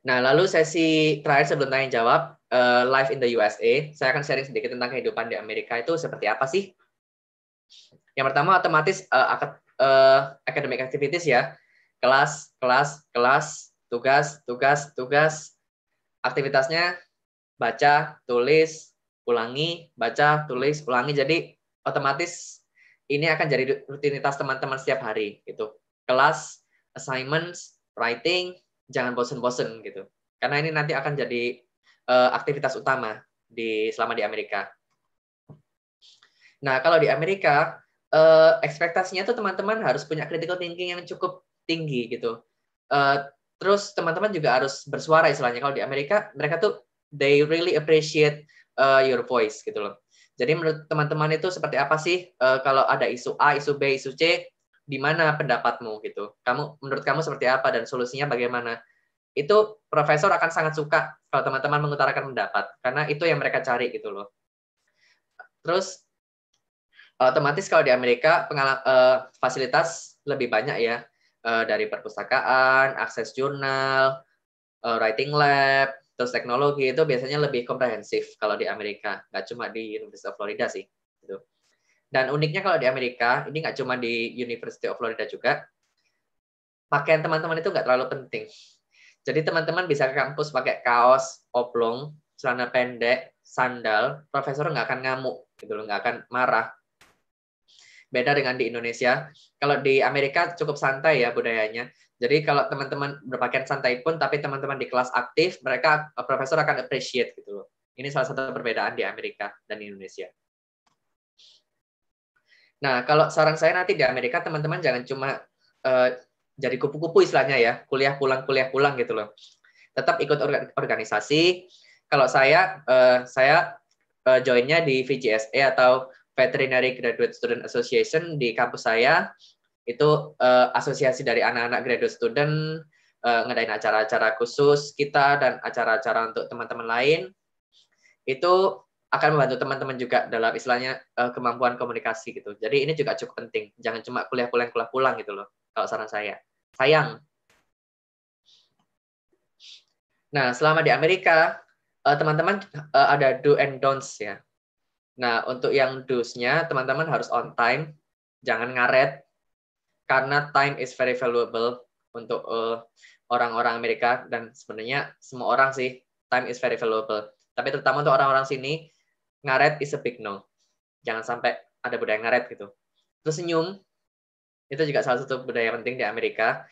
Nah, lalu sesi terakhir sebelum tanya jawab, uh, live in the USA, saya akan sharing sedikit tentang kehidupan di Amerika itu seperti apa sih? Yang pertama otomatis uh, eh, ak uh, eh, academic activities ya. Kelas, kelas, kelas, tugas, tugas, tugas. Aktivitasnya baca, tulis, ulangi, baca, tulis, ulangi. Jadi otomatis ini akan jadi rutinitas teman-teman setiap hari gitu. Kelas, assignments, writing, jangan bosen-bosen gitu. Karena ini nanti akan jadi uh, aktivitas utama di selama di Amerika. Nah, kalau di Amerika uh, ekspektasinya tuh teman-teman harus punya critical thinking yang cukup tinggi gitu. Uh, terus teman-teman juga harus bersuara istilahnya. Kalau di Amerika mereka tuh they really appreciate uh, your voice gitu loh. Jadi menurut teman-teman itu seperti apa sih uh, kalau ada isu A, isu B, isu C, di mana pendapatmu gitu. Kamu menurut kamu seperti apa dan solusinya bagaimana? Itu profesor akan sangat suka kalau teman-teman mengutarakan pendapat karena itu yang mereka cari gitu loh. Terus eh, otomatis kalau di Amerika pengala- uh, eh, fasilitas lebih banyak ya uh, dari perpustakaan, akses jurnal, uh, writing lab, terus teknologi itu biasanya lebih komprehensif kalau di Amerika, nggak cuma di University of Florida sih. Gitu. Dan uniknya kalau di Amerika, ini nggak cuma di University of Florida juga, pakaian teman-teman itu nggak terlalu penting. Jadi teman-teman bisa ke kampus pakai kaos oblong, celana pendek, sandal, profesor nggak akan ngamuk, gitu loh, nggak akan marah. Beda dengan di Indonesia. Kalau di Amerika cukup santai ya budayanya. Jadi kalau teman-teman berpakaian santai pun, tapi teman-teman di kelas aktif, mereka eh, profesor akan appreciate gitu loh. Ini salah satu perbedaan di Amerika dan di Indonesia. Nah, kalau saran saya nanti di Amerika teman-teman jangan cuma uh, jadi kupu-kupu istilahnya ya, kuliah pulang kuliah pulang gitu loh. Tetap ikut orga organisasi. Kalau saya uh, saya uh, joinnya di VGSE atau Veterinary Graduate Student Association di kampus saya. Itu uh, asosiasi dari anak-anak graduate student uh, ngadain acara-acara khusus kita dan acara-acara untuk teman-teman lain. Itu akan membantu teman-teman juga dalam istilahnya uh, kemampuan komunikasi gitu. Jadi ini juga cukup penting. Jangan cuma kuliah-kuliah pulang-pulang gitu loh. Kalau saran saya, sayang. Nah, selama di Amerika, eh, teman-teman uh, uh, ada do and don'ts ya. Nah, untuk yang do's-nya, teman-teman harus on time, jangan ngaret, karena time is very valuable untuk orang-orang uh, Amerika dan sebenarnya semua orang sih time is very valuable. Tapi terutama untuk orang-orang sini ngaret is a big no. Jangan sampai ada budaya ngaret gitu. Terus senyum, itu juga salah satu budaya penting di Amerika.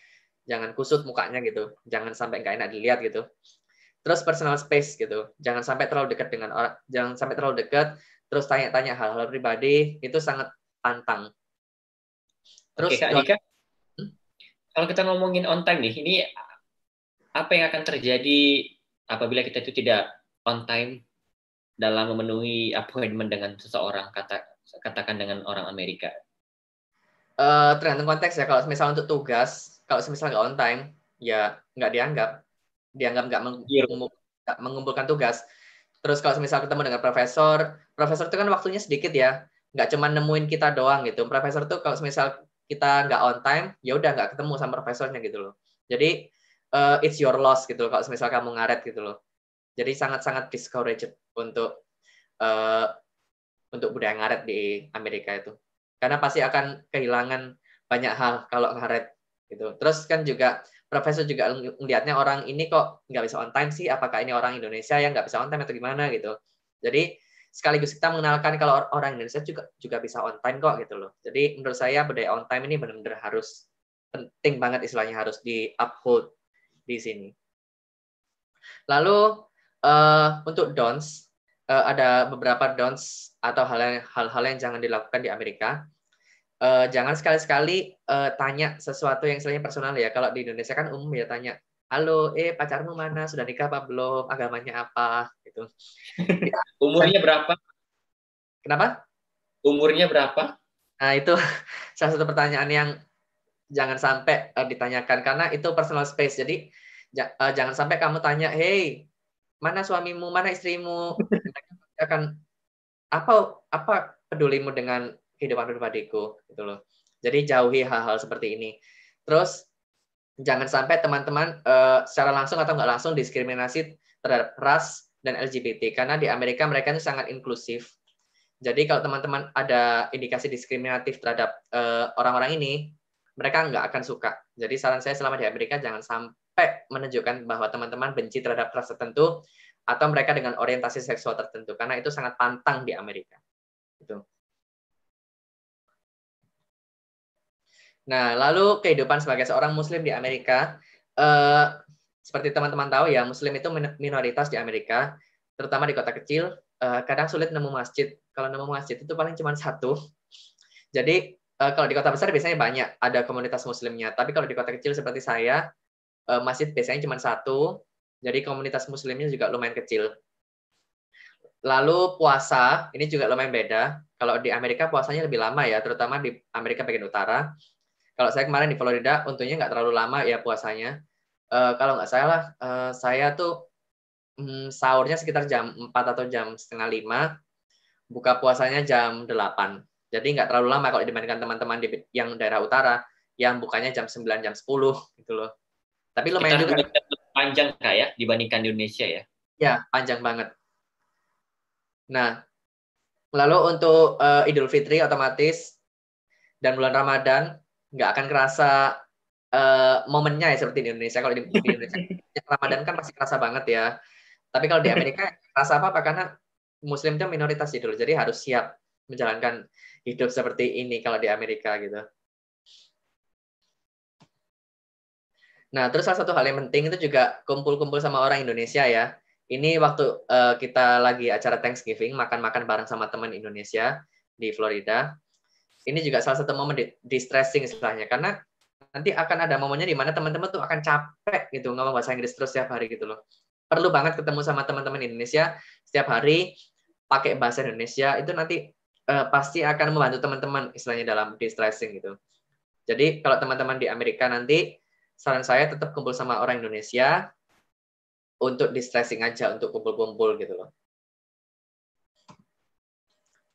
Jangan kusut mukanya gitu. Jangan sampai nggak enak dilihat gitu. Terus personal space gitu. Jangan sampai terlalu dekat dengan orang, jangan sampai terlalu dekat. Terus tanya-tanya hal-hal pribadi itu sangat pantang. Terus Oke, Kak hmm? kalau kita ngomongin on time nih, ini apa yang akan terjadi apabila kita itu tidak on time dalam memenuhi appointment dengan seseorang kata katakan dengan orang Amerika? Uh, tergantung konteks ya. Kalau misal untuk tugas, kalau misal nggak on time, ya nggak dianggap. Dianggap iya. nggak mengumpulkan tugas. Terus kalau misal ketemu dengan profesor, profesor itu kan waktunya sedikit ya. Nggak cuma nemuin kita doang gitu. Profesor tuh kalau misal kita nggak on time, ya udah nggak ketemu sama profesornya gitu loh. Jadi uh, it's your loss gitu loh kalau misal kamu ngaret gitu loh. Jadi sangat-sangat discouraged untuk uh, untuk budaya ngaret di Amerika itu. Karena pasti akan kehilangan banyak hal kalau ngaret gitu. Terus kan juga profesor juga melihatnya orang ini kok nggak bisa on time sih? Apakah ini orang Indonesia yang nggak bisa on time atau gimana gitu? Jadi sekaligus kita mengenalkan kalau orang Indonesia juga juga bisa on time kok gitu loh. Jadi menurut saya budaya on time ini benar-benar harus penting banget istilahnya harus di uphold di sini. Lalu Uh, untuk dons, uh, ada beberapa dons atau hal-hal yang jangan dilakukan di Amerika. Uh, jangan sekali-sekali uh, tanya sesuatu yang selain personal ya. Kalau di Indonesia kan umum ya tanya, halo, eh pacarmu mana? Sudah nikah apa belum? Agamanya apa? Gitu. Umurnya berapa? Kenapa? Umurnya berapa? Nah itu salah satu pertanyaan yang jangan sampai uh, ditanyakan karena itu personal space. Jadi ja, uh, jangan sampai kamu tanya, hey mana suamimu, mana istrimu, akan apa apa pedulimu dengan kehidupan pribadiku gitu loh. Jadi jauhi hal-hal seperti ini. Terus jangan sampai teman-teman uh, secara langsung atau nggak langsung diskriminasi terhadap ras dan LGBT karena di Amerika mereka itu sangat inklusif. Jadi kalau teman-teman ada indikasi diskriminatif terhadap eh, orang-orang uh, ini, mereka nggak akan suka. Jadi saran saya selama di Amerika jangan sampai E menunjukkan bahwa teman-teman benci terhadap ras tertentu atau mereka dengan orientasi seksual tertentu karena itu sangat pantang di Amerika. Itu. Nah, lalu kehidupan sebagai seorang Muslim di Amerika, eh, seperti teman-teman tahu ya, Muslim itu minoritas di Amerika, terutama di kota kecil. Eh, kadang sulit nemu masjid. Kalau nemu masjid itu paling cuma satu. Jadi eh, kalau di kota besar biasanya banyak ada komunitas Muslimnya, tapi kalau di kota kecil seperti saya, uh, masjid biasanya cuma satu, jadi komunitas muslimnya juga lumayan kecil. Lalu puasa, ini juga lumayan beda. Kalau di Amerika puasanya lebih lama ya, terutama di Amerika bagian utara. Kalau saya kemarin di Florida, untungnya nggak terlalu lama ya puasanya. Uh, kalau nggak salah, uh, saya tuh um, sahurnya sekitar jam 4 atau jam setengah 5, buka puasanya jam 8. Jadi nggak terlalu lama kalau dibandingkan teman-teman di, yang daerah utara, yang bukanya jam 9, jam 10 gitu loh. Tapi lumayan kita juga. Panjang kak ya dibandingkan di Indonesia ya? Ya panjang banget. Nah, lalu untuk uh, Idul Fitri otomatis dan bulan Ramadan nggak akan kerasa uh, momennya ya seperti di Indonesia. Kalau di, di Indonesia ya, Ramadan kan masih kerasa banget ya. Tapi kalau di Amerika kerasa apa? Apa karena Muslim itu minoritas dulu, gitu jadi harus siap menjalankan hidup seperti ini kalau di Amerika gitu. Nah, terus salah satu hal yang penting itu juga kumpul-kumpul sama orang Indonesia ya. Ini waktu uh, kita lagi acara Thanksgiving, makan-makan bareng sama teman Indonesia di Florida. Ini juga salah satu momen distressing istilahnya karena nanti akan ada momennya di mana teman-teman tuh akan capek gitu ngomong bahasa Inggris terus setiap hari gitu loh. Perlu banget ketemu sama teman-teman Indonesia setiap hari pakai bahasa Indonesia itu nanti uh, pasti akan membantu teman-teman istilahnya dalam distressing gitu. Jadi kalau teman-teman di Amerika nanti saran saya tetap kumpul sama orang Indonesia untuk distressing aja untuk kumpul-kumpul gitu loh.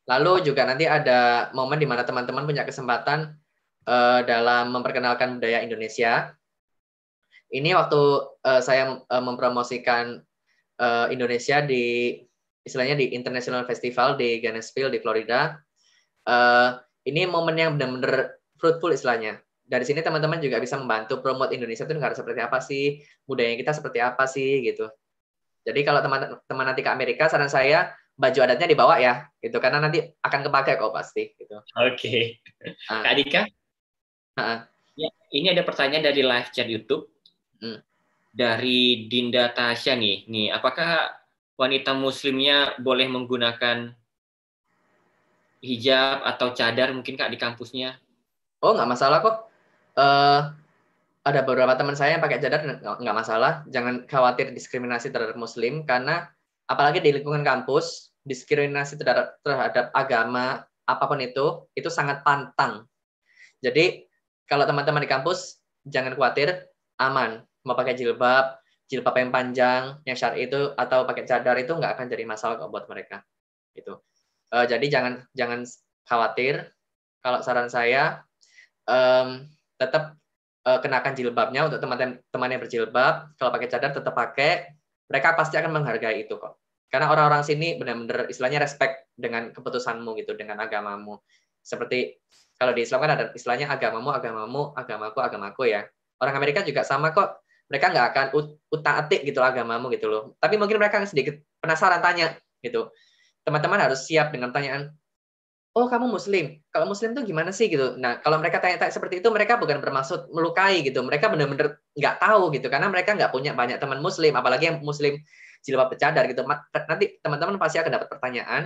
Lalu juga nanti ada momen di mana teman-teman punya kesempatan uh, dalam memperkenalkan budaya Indonesia. Ini waktu uh, saya uh, mempromosikan uh, Indonesia di istilahnya di International Festival di Gainesville di Florida. Uh, ini momen yang benar-benar fruitful istilahnya. Nah, dari sini teman-teman juga bisa membantu promote Indonesia itu negara seperti apa sih, budaya kita seperti apa sih gitu. Jadi kalau teman-teman nanti ke Amerika, saran saya baju adatnya dibawa ya, gitu karena nanti akan kepakai kok pasti. Gitu. Oke. Okay. Uh. Kak Dika, uh. ya, ini ada pertanyaan dari live chat YouTube hmm. dari Dinda Tasya nih. Nih, apakah wanita Muslimnya boleh menggunakan hijab atau cadar mungkin kak di kampusnya? Oh nggak masalah kok uh, ada beberapa teman saya yang pakai jadar nggak masalah jangan khawatir diskriminasi terhadap muslim karena apalagi di lingkungan kampus diskriminasi terhadap, terhadap agama apapun itu itu sangat pantang jadi kalau teman-teman di kampus jangan khawatir aman mau pakai jilbab jilbab yang panjang yang syari itu atau pakai cadar itu nggak akan jadi masalah kok buat mereka itu uh, eh, jadi jangan jangan khawatir kalau saran saya um, tetap uh, eh, kenakan jilbabnya untuk teman-teman yang berjilbab. Kalau pakai cadar tetap pakai. Mereka pasti akan menghargai itu kok. Karena orang-orang sini benar-benar istilahnya respect dengan keputusanmu gitu, dengan agamamu. Seperti kalau di Islam kan ada istilahnya agamamu, agamamu, agamaku, agamaku ya. Orang Amerika juga sama kok. Mereka nggak akan utak-atik gitu agamamu gitu loh. Tapi mungkin mereka sedikit penasaran tanya gitu. Teman-teman harus siap dengan pertanyaan, oh kamu muslim kalau muslim tuh gimana sih gitu nah kalau mereka tanya-tanya seperti itu mereka bukan bermaksud melukai gitu mereka benar-benar nggak tahu gitu karena mereka nggak punya banyak teman muslim apalagi yang muslim jilbab pecadar gitu nanti teman-teman pasti akan dapat pertanyaan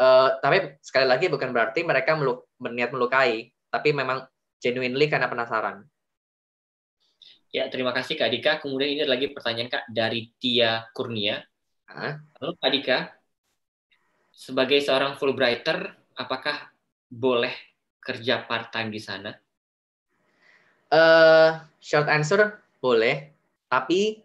uh, tapi sekali lagi bukan berarti mereka meluk, berniat melukai tapi memang genuinely karena penasaran Ya, terima kasih Kak Dika. Kemudian ini ada lagi pertanyaan Kak dari Tia Kurnia. Halo, Kak Dika, sebagai seorang Fulbrighter, apakah boleh kerja part time di sana? Uh, short answer boleh, tapi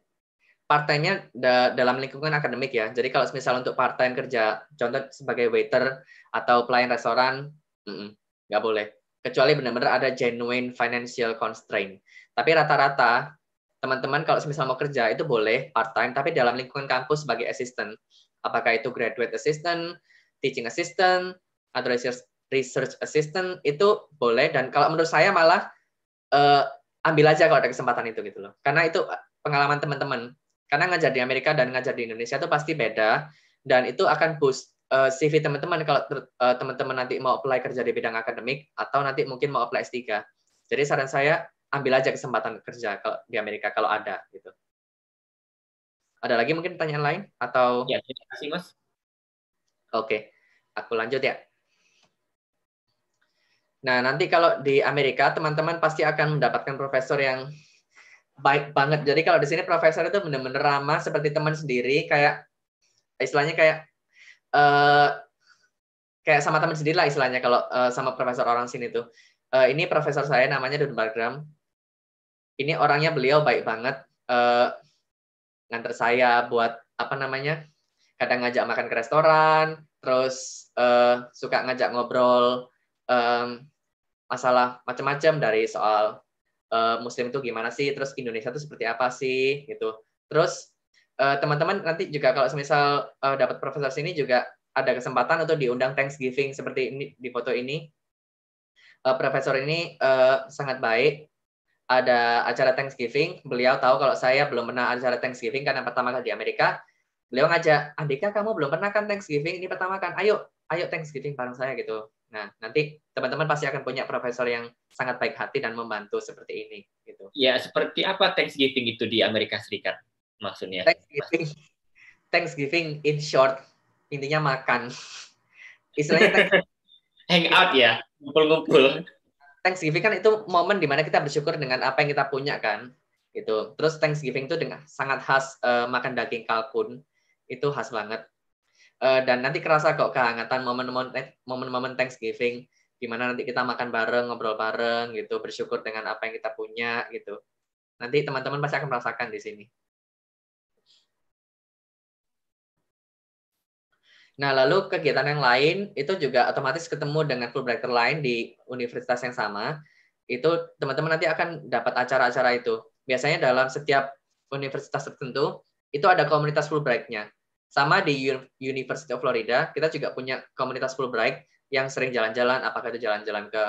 part time-nya da dalam lingkungan akademik ya. Jadi kalau misal untuk part time kerja, contoh sebagai waiter atau pelayan restoran, mm -mm, nggak boleh. Kecuali benar-benar ada genuine financial constraint. Tapi rata-rata teman-teman kalau misal mau kerja itu boleh part time, tapi dalam lingkungan kampus sebagai assistant. Apakah itu graduate assistant, teaching assistant, atau research, research assistant itu boleh dan kalau menurut saya malah uh, ambil aja kalau ada kesempatan itu gitu loh. Karena itu eh, pengalaman teman-teman. Karena ngajar di Amerika dan ngajar di Indonesia itu pasti beda dan itu akan boost uh, eh, CV teman-teman kalau teman teman-teman nanti mau apply kerja di bidang akademik atau nanti mungkin mau apply S3. Jadi saran saya ambil aja kesempatan kerja kalau di Amerika kalau ada gitu. Ada lagi mungkin pertanyaan lain atau? Ya, terima kasih mas. Oke, okay. aku lanjut ya. Nah, nanti kalau di Amerika, teman-teman pasti akan mendapatkan profesor yang baik banget. Jadi kalau di sini profesor itu benar-benar ramah seperti teman sendiri, kayak istilahnya kayak uh, kayak sama teman sendiri lah istilahnya kalau uh, sama profesor orang sini tuh. Uh, ini profesor saya namanya Don Bargram. Ini orangnya beliau baik banget uh, nganter saya buat apa namanya? kadang ngajak makan ke restoran, terus uh, suka ngajak ngobrol um, masalah macam-macam dari soal uh, Muslim itu gimana sih, terus Indonesia itu seperti apa sih gitu. Terus teman eh, teman-teman nanti juga kalau misal uh, eh, dapat profesor sini juga ada kesempatan untuk diundang Thanksgiving seperti ini di foto ini. Uh, profesor ini uh, sangat baik. Ada acara Thanksgiving. Beliau tahu kalau saya belum pernah acara Thanksgiving karena pertama kali di Amerika. Beliau ngajak, Andika kamu belum pernah kan Thanksgiving? Ini pertama kan. Ayo, ayo Thanksgiving bareng saya gitu. Nah, nanti teman-teman pasti akan punya profesor yang sangat baik hati dan membantu seperti ini. Gitu. Ya, seperti apa Thanksgiving itu di Amerika Serikat maksudnya? Thanksgiving, Thanksgiving in short, intinya makan. Istilahnya hang out ya, ngumpul-ngumpul. Thanksgiving kan itu momen dimana kita bersyukur dengan apa yang kita punya kan, gitu. Terus Thanksgiving itu dengan sangat khas uh, makan daging kalkun, itu khas banget Uh, dan nanti kerasa kok kehangatan momen-momen Thanksgiving gimana nanti kita makan bareng, ngobrol bareng gitu, bersyukur dengan apa yang kita punya gitu. Nanti teman-teman pasti akan merasakan di sini. Nah, lalu kegiatan yang lain itu juga otomatis ketemu dengan Fulbrighter lain di universitas yang sama. Itu teman-teman nanti akan dapat acara-acara itu. Biasanya dalam setiap universitas tertentu, itu ada komunitas Fulbright-nya. Sama di University of Florida, kita juga punya komunitas Fulbright yang sering jalan-jalan, apakah itu jalan-jalan ke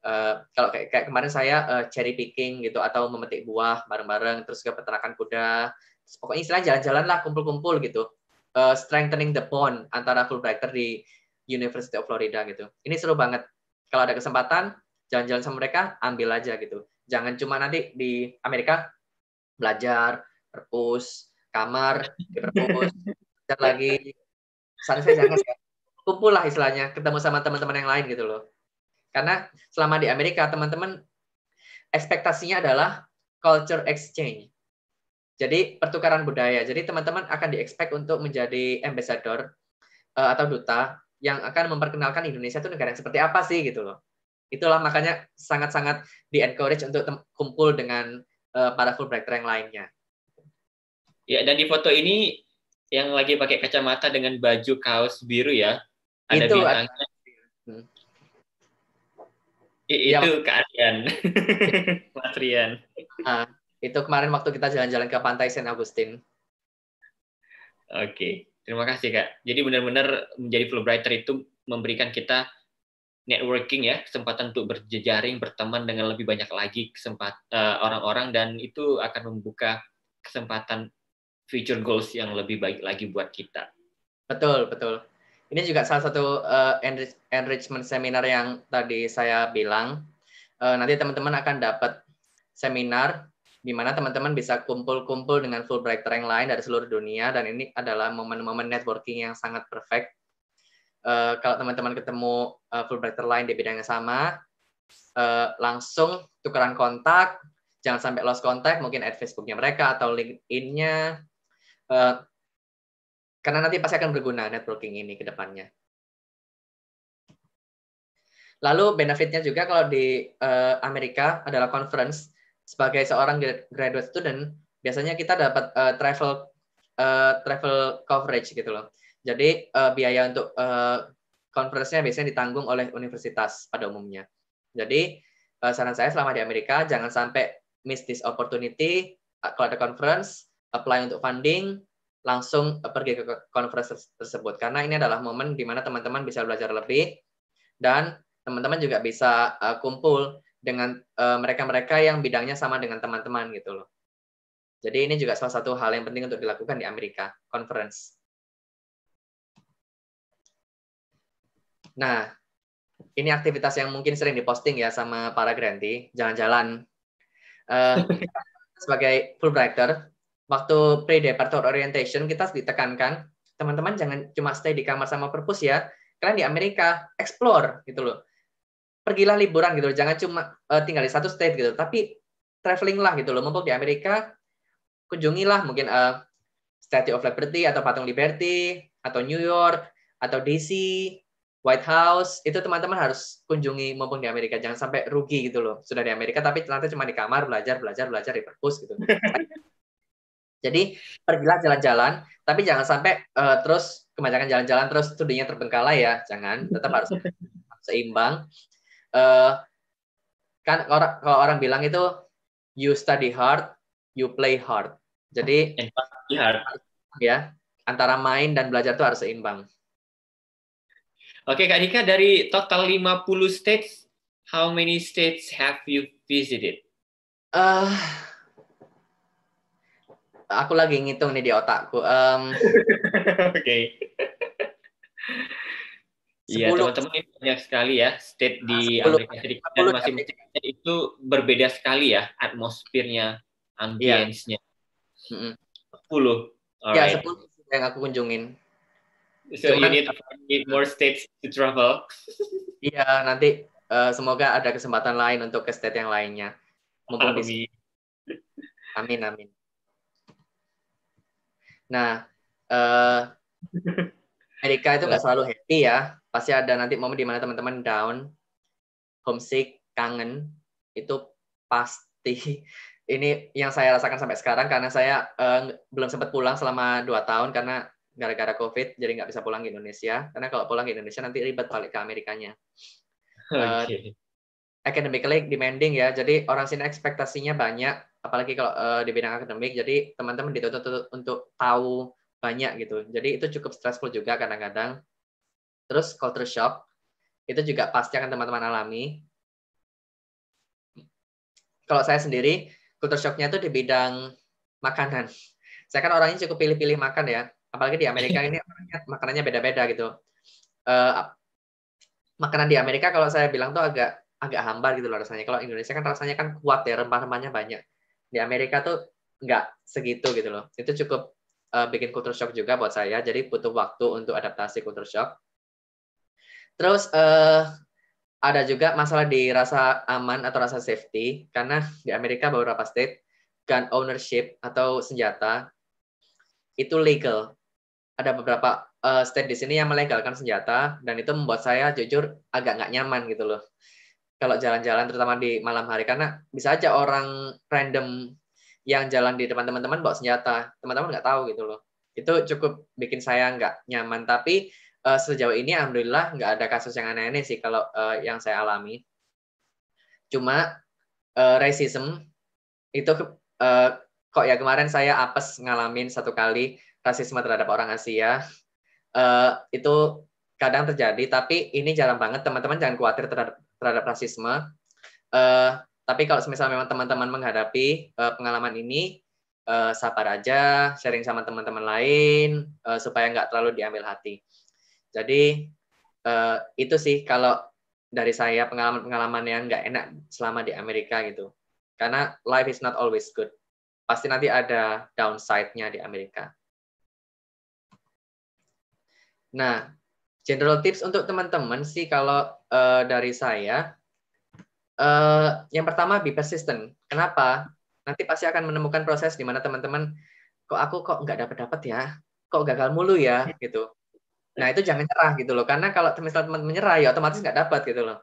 Uh, kalau kayak, kayak kemarin saya uh, cherry picking gitu atau memetik buah bareng-bareng terus ke peternakan kuda pokoknya istilah jalan-jalan lah kumpul-kumpul gitu uh, strengthening the bond antara Fulbrighter di University of Florida gitu ini seru banget kalau ada kesempatan jalan-jalan sama mereka ambil aja gitu jangan cuma nanti di Amerika belajar perpus kamar terus dan lagi sunset jangan kumpul lah istilahnya ketemu sama teman-teman yang lain gitu loh karena selama di Amerika teman-teman ekspektasinya adalah culture exchange jadi pertukaran budaya jadi teman-teman akan diekspek untuk menjadi ambassador uh, atau duta yang akan memperkenalkan Indonesia itu negara yang seperti apa sih gitu loh itulah makanya sangat-sangat di encourage untuk kumpul dengan uh, para full yang lainnya Ya, dan di foto ini yang lagi pakai kacamata dengan baju kaos biru ya. Ada itu, bintangnya. Hmm. itu ya. Kak Rian. Mas Rian. Nah, itu kemarin waktu kita jalan-jalan ke Pantai Saint Agustin. Oke, okay. terima kasih Kak. Jadi benar-benar menjadi Fulbrighter itu memberikan kita networking ya, kesempatan untuk berjejaring, berteman dengan lebih banyak lagi kesempatan uh, eh, orang-orang dan itu akan membuka kesempatan future goals yang lebih baik lagi buat kita. Betul, betul. Ini juga salah satu uh, enrich, enrichment seminar yang tadi saya bilang. Uh, nanti teman-teman akan dapat seminar di mana teman-teman bisa kumpul-kumpul dengan Fulbrighter yang lain dari seluruh dunia dan ini adalah momen-momen networking yang sangat perfect. Uh, kalau teman-teman ketemu uh, Fulbrighter lain di bidang yang sama, uh, langsung tukeran kontak, jangan sampai lost contact, mungkin add Facebooknya mereka atau LinkedIn-nya, Eh, karena nanti pasti akan berguna networking ini ke depannya. Lalu benefitnya juga kalau di uh, Amerika adalah conference sebagai seorang graduate student biasanya kita dapat uh, travel uh, travel coverage gitu loh. Jadi uh, biaya untuk uh, conference-nya biasanya ditanggung oleh universitas pada umumnya. Jadi uh, saran saya selama di Amerika jangan sampai miss this opportunity kalau ada conference apply untuk funding, langsung eh, pergi ke conference tersebut. Karena ini adalah momen di mana teman-teman bisa belajar lebih dan teman-teman juga bisa uh, kumpul dengan eh, mereka-mereka uh, yang bidangnya sama dengan teman-teman gitu loh. Jadi ini juga salah satu hal yang penting untuk dilakukan di Amerika, conference. Nah, ini aktivitas yang mungkin sering diposting ya sama para grantee, jalan-jalan. Uh, sebagai Fulbrighter, waktu pre-departure orientation kita ditekankan teman-teman jangan cuma stay di kamar sama perpus ya kalian di Amerika explore gitu loh pergilah liburan gitu loh jangan cuma uh, tinggal di satu state gitu tapi traveling lah gitu loh mumpung di Amerika kunjungilah mungkin uh, Statue of Liberty atau Patung Liberty atau New York atau DC White House itu teman-teman harus kunjungi mumpung di Amerika jangan sampai rugi gitu loh sudah di Amerika tapi ternyata cuma di kamar belajar belajar belajar di perpus gitu Jadi pergilah jalan-jalan, tapi jangan sampai uh, terus kebanyakan jalan-jalan terus studinya terbengkalai ya, jangan. Tetap harus seimbang. Uh, kan orang kalau orang bilang itu you study hard, you play hard. Jadi ya antara main dan belajar itu harus seimbang. Oke Kak Dika dari total 50 states, how many states have you visited? Uh, aku lagi ngitung nih di otakku. Um, Oke. Okay. Iya, teman-teman ini banyak sekali ya state di 10, ah, Amerika Serikat dan masing-masing ya. itu berbeda sekali ya atmosfernya, iya. ambience-nya. Yeah. Ya, sepuluh yang aku kunjungin. So Cuman, you need, need more states to travel. Iya, nanti uh, semoga ada kesempatan lain untuk ke state yang lainnya. Mumpung amin. Amin, amin. Nah, uh, Amerika itu nggak selalu happy ya. Pasti ada nanti momen di mana teman-teman down, homesick, kangen. Itu pasti. Ini yang saya rasakan sampai sekarang karena saya uh, belum sempat pulang selama dua tahun karena gara-gara COVID, jadi nggak bisa pulang ke Indonesia. Karena kalau pulang ke Indonesia nanti ribet balik ke Amerikanya. Okay. Uh, eh, academically demanding ya. Jadi orang sini ekspektasinya banyak, apalagi kalau uh, di bidang akademik. Jadi teman-teman dituntut untuk, tahu banyak gitu. Jadi itu cukup stressful juga kadang-kadang. Terus culture shock itu juga pasti akan teman-teman alami. Kalau saya sendiri, culture shocknya itu di bidang makanan. Saya kan orangnya cukup pilih-pilih makan ya. Apalagi di Amerika ini orangnya, makanannya beda-beda gitu. Uh, makanan di Amerika kalau saya bilang tuh agak agak hambar gitu loh rasanya. Kalau Indonesia kan rasanya kan kuat ya, rempah-rempahnya banyak. Di Amerika tuh nggak segitu gitu loh. Itu cukup uh, bikin culture shock juga buat saya. Jadi butuh waktu untuk adaptasi culture shock. Terus uh, ada juga masalah di rasa aman atau rasa safety karena di Amerika beberapa state gun ownership atau senjata itu legal. Ada beberapa uh, state di sini yang melegalkan senjata dan itu membuat saya jujur agak nggak nyaman gitu loh kalau jalan-jalan terutama di malam hari karena bisa aja orang random yang jalan di depan teman-teman bawa senjata teman-teman nggak tahu gitu loh itu cukup bikin saya nggak nyaman tapi uh, sejauh ini alhamdulillah nggak ada kasus yang aneh-aneh sih kalau uh, yang saya alami cuma uh, racism itu uh, kok ya kemarin saya apes ngalamin satu kali rasisme terhadap orang Asia uh, itu kadang terjadi tapi ini jarang banget teman-teman jangan khawatir terhadap terhadap rasisme. Uh, tapi kalau semisal memang teman-teman menghadapi uh, pengalaman ini, uh, sabar aja, sharing sama teman-teman lain uh, supaya nggak terlalu diambil hati. Jadi uh, itu sih kalau dari saya pengalaman-pengalaman yang nggak enak selama di Amerika gitu. Karena life is not always good. Pasti nanti ada downside-nya di Amerika. Nah, general tips untuk teman-teman sih kalau uh, dari saya. Uh, yang pertama, be persistent. Kenapa? Nanti pasti akan menemukan proses di mana teman-teman, kok aku kok nggak dapat dapat ya, kok gagal mulu ya, gitu. Nah itu jangan nyerah gitu loh, karena kalau misalnya teman menyerah ya otomatis nggak dapat gitu loh.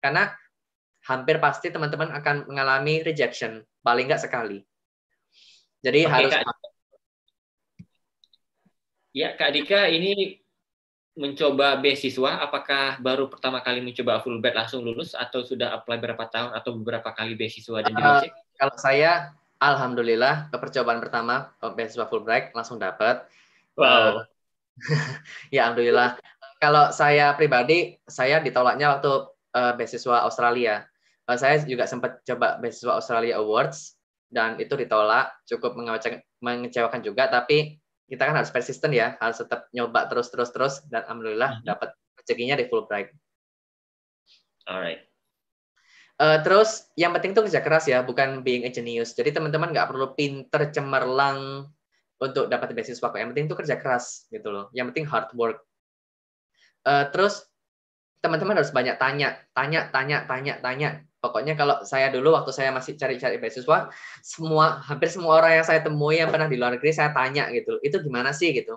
Karena hampir pasti teman-teman akan mengalami rejection, paling nggak sekali. Jadi Oke, harus. Kak. Ya Kak Dika, ini mencoba beasiswa, apakah baru pertama kali mencoba fullback langsung lulus atau sudah apply berapa tahun atau beberapa kali beasiswa dan uh, Kalau saya, alhamdulillah percobaan pertama eh, beasiswa fullback langsung dapat. Wow. Uh, ya alhamdulillah. Kalau saya pribadi, saya ditolaknya waktu uh, beasiswa Australia. Uh, saya juga sempat coba beasiswa Australia Awards dan itu ditolak, cukup mengecewakan juga. Tapi kita kan harus persisten ya, harus tetap nyoba terus terus terus dan alhamdulillah mm-hmm. dapat rezekinya di Fulbright. Alright. Uh, terus yang penting tuh kerja keras ya, bukan being a genius. Jadi teman-teman nggak perlu pinter cemerlang untuk dapat beasiswa kok. Yang penting tuh kerja keras gitu loh. Yang penting hard work. Uh, terus teman-teman harus banyak tanya, tanya, tanya, tanya, tanya pokoknya kalau saya dulu waktu saya masih cari-cari beasiswa semua hampir semua orang yang saya temui yang pernah di luar negeri saya tanya gitu itu gimana sih gitu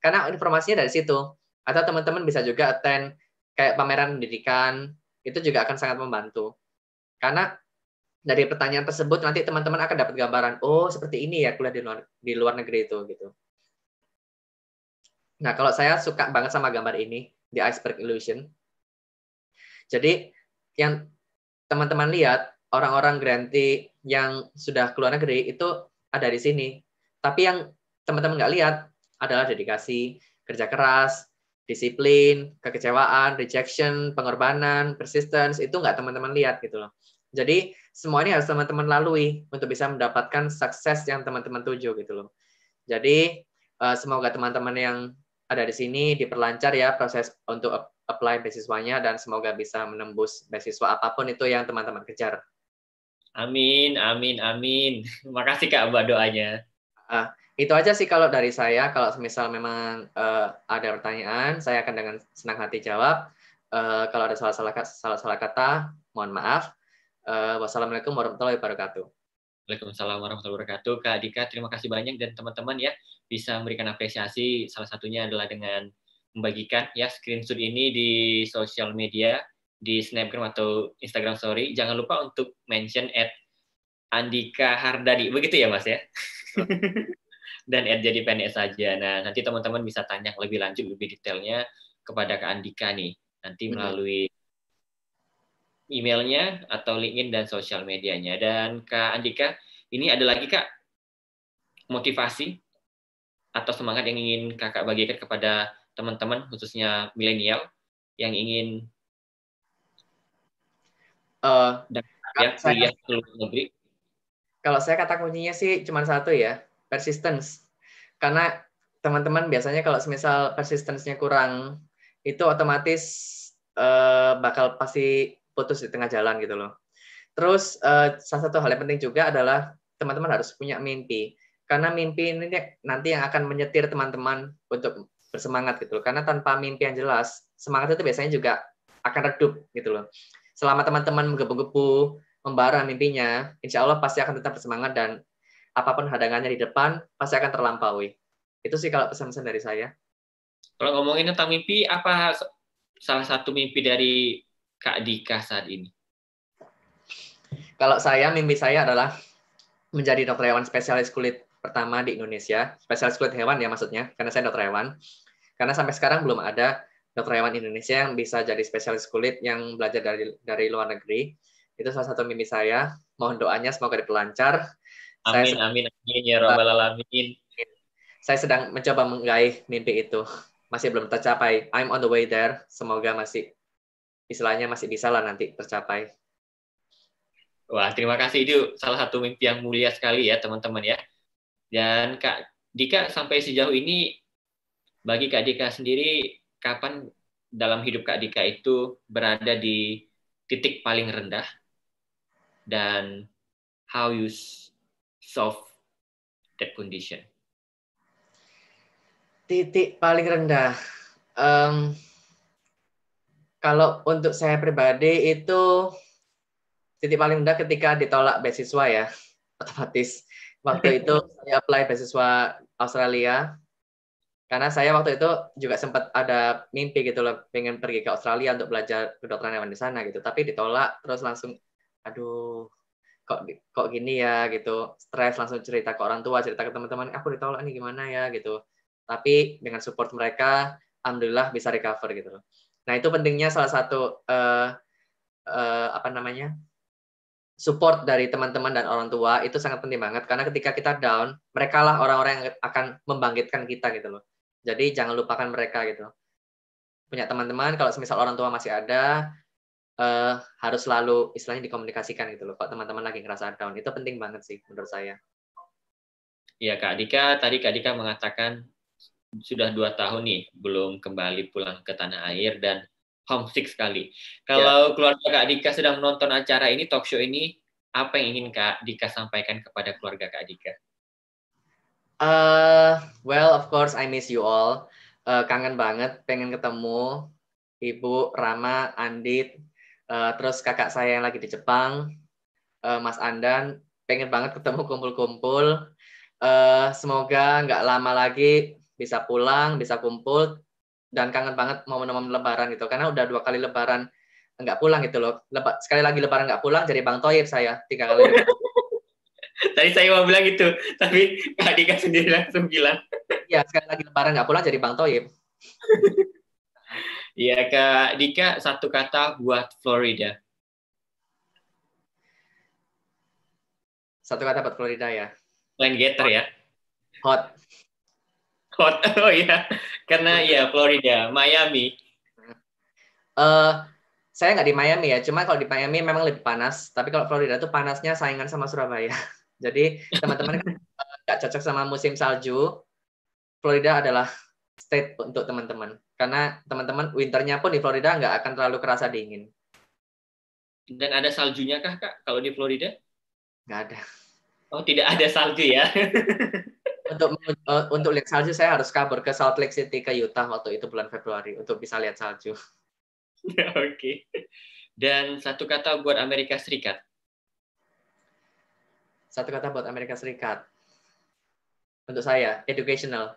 karena informasinya dari situ atau teman-teman bisa juga attend kayak pameran pendidikan itu juga akan sangat membantu karena dari pertanyaan tersebut nanti teman-teman akan dapat gambaran oh seperti ini ya kuliah di luar di luar negeri itu gitu nah kalau saya suka banget sama gambar ini di iceberg illusion jadi yang teman-teman lihat orang-orang granti yang sudah keluar negeri itu ada di sini. Tapi yang teman-teman nggak lihat adalah dedikasi, kerja keras, disiplin, kekecewaan, rejection, pengorbanan, persistence itu nggak teman-teman lihat gitu loh. Jadi semua ini harus teman-teman lalui untuk bisa mendapatkan sukses yang teman-teman tuju gitu loh. Jadi eh, semoga teman-teman yang ada di sini diperlancar ya proses untuk apply beasiswanya dan semoga bisa menembus beasiswa apapun itu yang teman-teman kejar. Amin, amin, amin. Terima kasih Kak buat doanya. Uh, itu aja sih kalau dari saya. Kalau misal memang uh, ada pertanyaan, saya akan dengan senang hati jawab. Uh, kalau ada salah-salah salah-salah kata, mohon maaf. Uh, wassalamualaikum warahmatullahi wabarakatuh. Waalaikumsalam warahmatullahi wabarakatuh. Kak Dika, terima kasih banyak dan teman-teman ya bisa memberikan apresiasi. Salah satunya adalah dengan membagikan ya screenshot ini di sosial media di Snapgram atau Instagram Story. Jangan lupa untuk mention at Andika Hardadi. Begitu ya Mas ya? Dan at jadi pendek saja. Nah, nanti teman-teman bisa tanya lebih lanjut, lebih detailnya kepada Kak Andika nih. Nanti melalui emailnya atau linkin dan sosial medianya. Dan Kak Andika, ini ada lagi Kak motivasi atau semangat yang ingin Kakak bagikan kepada teman-teman khususnya milenial yang ingin uh, dan ya, negeri? Kalau saya kata kuncinya sih cuma satu ya, persistence. Karena teman-teman biasanya kalau semisal persistence-nya kurang, itu otomatis uh, bakal pasti putus di tengah jalan gitu loh. Terus uh, salah satu hal yang penting juga adalah teman-teman harus punya mimpi. Karena mimpi ini nanti yang akan menyetir teman-teman untuk bersemangat gitu loh. Karena tanpa mimpi yang jelas, semangat itu biasanya juga akan redup gitu loh. Selama teman-teman menggebu-gebu, membara mimpinya, insya Allah pasti akan tetap bersemangat dan apapun hadangannya di depan pasti akan terlampaui. Itu sih kalau pesan-pesan dari saya. Kalau ngomongin tentang mimpi, apa salah satu mimpi dari Kak Dika saat ini? Kalau saya, mimpi saya adalah menjadi dokter hewan spesialis kulit pertama di Indonesia, spesialis kulit hewan ya maksudnya, karena saya dokter hewan. Karena sampai sekarang belum ada dokter hewan Indonesia yang bisa jadi spesialis kulit yang belajar dari dari luar negeri. Itu salah satu mimpi saya. Mohon doanya semoga diperlancar. Amin, saya, amin, amin, ya robbal alamin. Saya sedang mencoba menggaih mimpi itu. Masih belum tercapai. I'm on the way there. Semoga masih, istilahnya masih bisa lah nanti tercapai. Wah, terima kasih. Itu salah satu mimpi yang mulia sekali ya, teman-teman ya. Dan Kak Dika sampai sejauh ini bagi Kak Dika sendiri kapan dalam hidup Kak Dika itu berada di titik paling rendah dan how you solve that condition? Titik paling rendah. Um, kalau untuk saya pribadi itu titik paling rendah ketika ditolak beasiswa ya, otomatis waktu itu saya apply beasiswa Australia karena saya waktu itu juga sempat ada mimpi gitu loh pengen pergi ke Australia untuk belajar kedokteran hewan di sana gitu tapi ditolak terus langsung aduh kok kok gini ya gitu stres langsung cerita ke orang tua cerita ke teman-teman eh, aku ditolak nih gimana ya gitu tapi dengan support mereka alhamdulillah bisa recover gitu loh nah itu pentingnya salah satu uh, uh, apa namanya support dari teman-teman dan orang tua itu sangat penting banget karena ketika kita down, mereka lah orang-orang yang akan membangkitkan kita gitu loh. Jadi jangan lupakan mereka gitu. Punya teman-teman kalau semisal orang tua masih ada eh, harus selalu istilahnya dikomunikasikan gitu loh. Kalau teman-teman lagi ngerasa down, itu penting banget sih menurut saya. Iya Kak Dika, tadi Kak Dika mengatakan sudah dua tahun nih belum kembali pulang ke tanah air dan homesick sekali. Ya. Kalau yeah. keluarga Kak Dika sedang menonton acara ini, talk show ini, apa yang ingin Kak Dika sampaikan kepada keluarga Kak Dika? Uh, well, of course, I miss you all. Uh, kangen banget, pengen ketemu Ibu, Rama, Andit, uh, terus kakak saya yang lagi di Jepang, uh, Mas Andan, pengen banget ketemu kumpul-kumpul. Uh, semoga nggak lama lagi bisa pulang, bisa kumpul, dan kangen banget mau momen lebaran gitu karena udah dua kali lebaran nggak pulang gitu loh Leba, sekali lagi lebaran nggak pulang jadi bang toyib saya tiga kali tadi saya mau bilang gitu tapi kak Dika sendiri langsung bilang ya sekali lagi lebaran nggak pulang jadi bang toyib ya Kak Dika, satu kata buat Florida. Satu kata buat Florida ya. Plan getter ya. Hot. Hot. Oh iya, karena ya Florida, Miami. Uh, saya nggak di Miami ya, cuma kalau di Miami memang lebih panas. Tapi kalau Florida tuh panasnya saingan sama Surabaya. Jadi teman-teman kan, eh, nggak cocok sama musim salju. Florida adalah state untuk teman-teman. Karena teman-teman winternya pun di Florida nggak akan terlalu kerasa dingin. Dan ada saljunya kah kak kalau di Florida? Nggak ada. Oh tidak ada salju ya? untuk uh, untuk lihat salju saya harus kabur ke Salt Lake City ke Utah waktu itu bulan Februari untuk bisa lihat salju. Oke. okay. Dan satu kata buat Amerika Serikat. Satu kata buat Amerika Serikat. Untuk saya, educational.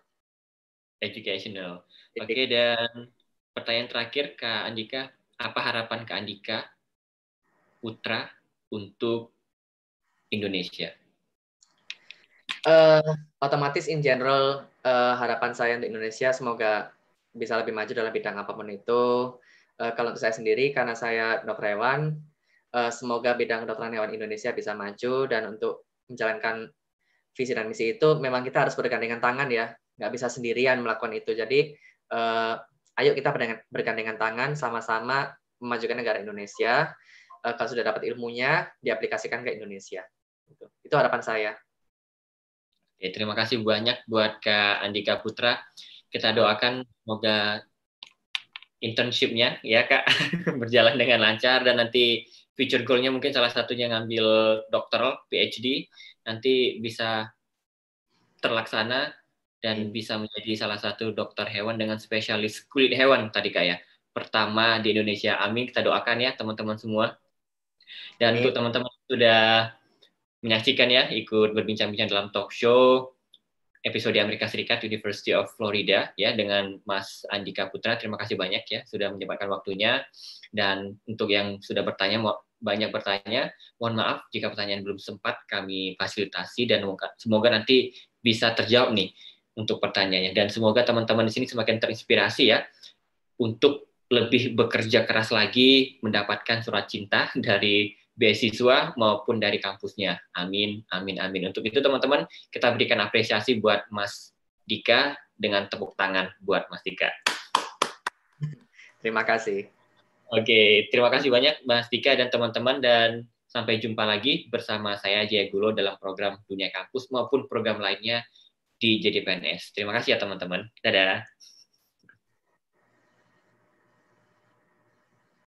Educational. Oke, okay, dan pertanyaan terakhir Kak Andika, apa harapan Kak Andika Putra untuk Indonesia? uh, otomatis in general uh, harapan saya untuk Indonesia semoga bisa lebih maju dalam bidang apapun itu. Uh, kalau untuk saya sendiri karena saya dokter hewan, uh, semoga bidang dokter hewan Indonesia bisa maju dan untuk menjalankan visi dan misi itu memang kita harus bergandengan tangan ya, nggak bisa sendirian melakukan itu. Jadi uh, ayo kita bergandengan tangan sama-sama memajukan negara Indonesia. Uh, kalau sudah dapat ilmunya diaplikasikan ke Indonesia. Itu, itu harapan saya. Oke, ya, terima kasih banyak buat Kak Andika Putra. Kita doakan semoga internshipnya ya Kak berjalan dengan lancar dan nanti future goalnya mungkin salah satunya ngambil doktoral PhD nanti bisa terlaksana dan iya. bisa menjadi salah satu dokter hewan dengan spesialis kulit hewan tadi Kak ya pertama di Indonesia. Amin. Kita doakan ya teman-teman semua. Dan untuk teman-teman sudah menyaksikan ya, ikut berbincang-bincang dalam talk show episode Amerika Serikat University of Florida ya dengan Mas Andika Putra. Terima kasih banyak ya sudah menyempatkan waktunya dan untuk yang sudah bertanya banyak bertanya, mohon maaf jika pertanyaan belum sempat kami fasilitasi dan semoga nanti bisa terjawab nih untuk pertanyaannya dan semoga teman-teman di sini semakin terinspirasi ya untuk lebih bekerja keras lagi mendapatkan surat cinta dari beasiswa maupun dari kampusnya. Amin, amin, amin. Untuk itu teman-teman, kita berikan apresiasi buat Mas Dika dengan tepuk tangan buat Mas Dika. Terima kasih. Oke, terima kasih banyak Mas Dika dan teman-teman dan sampai jumpa lagi bersama saya Jaya Gulo dalam program Dunia Kampus maupun program lainnya di JDPNS. Terima kasih ya teman-teman. Dadah.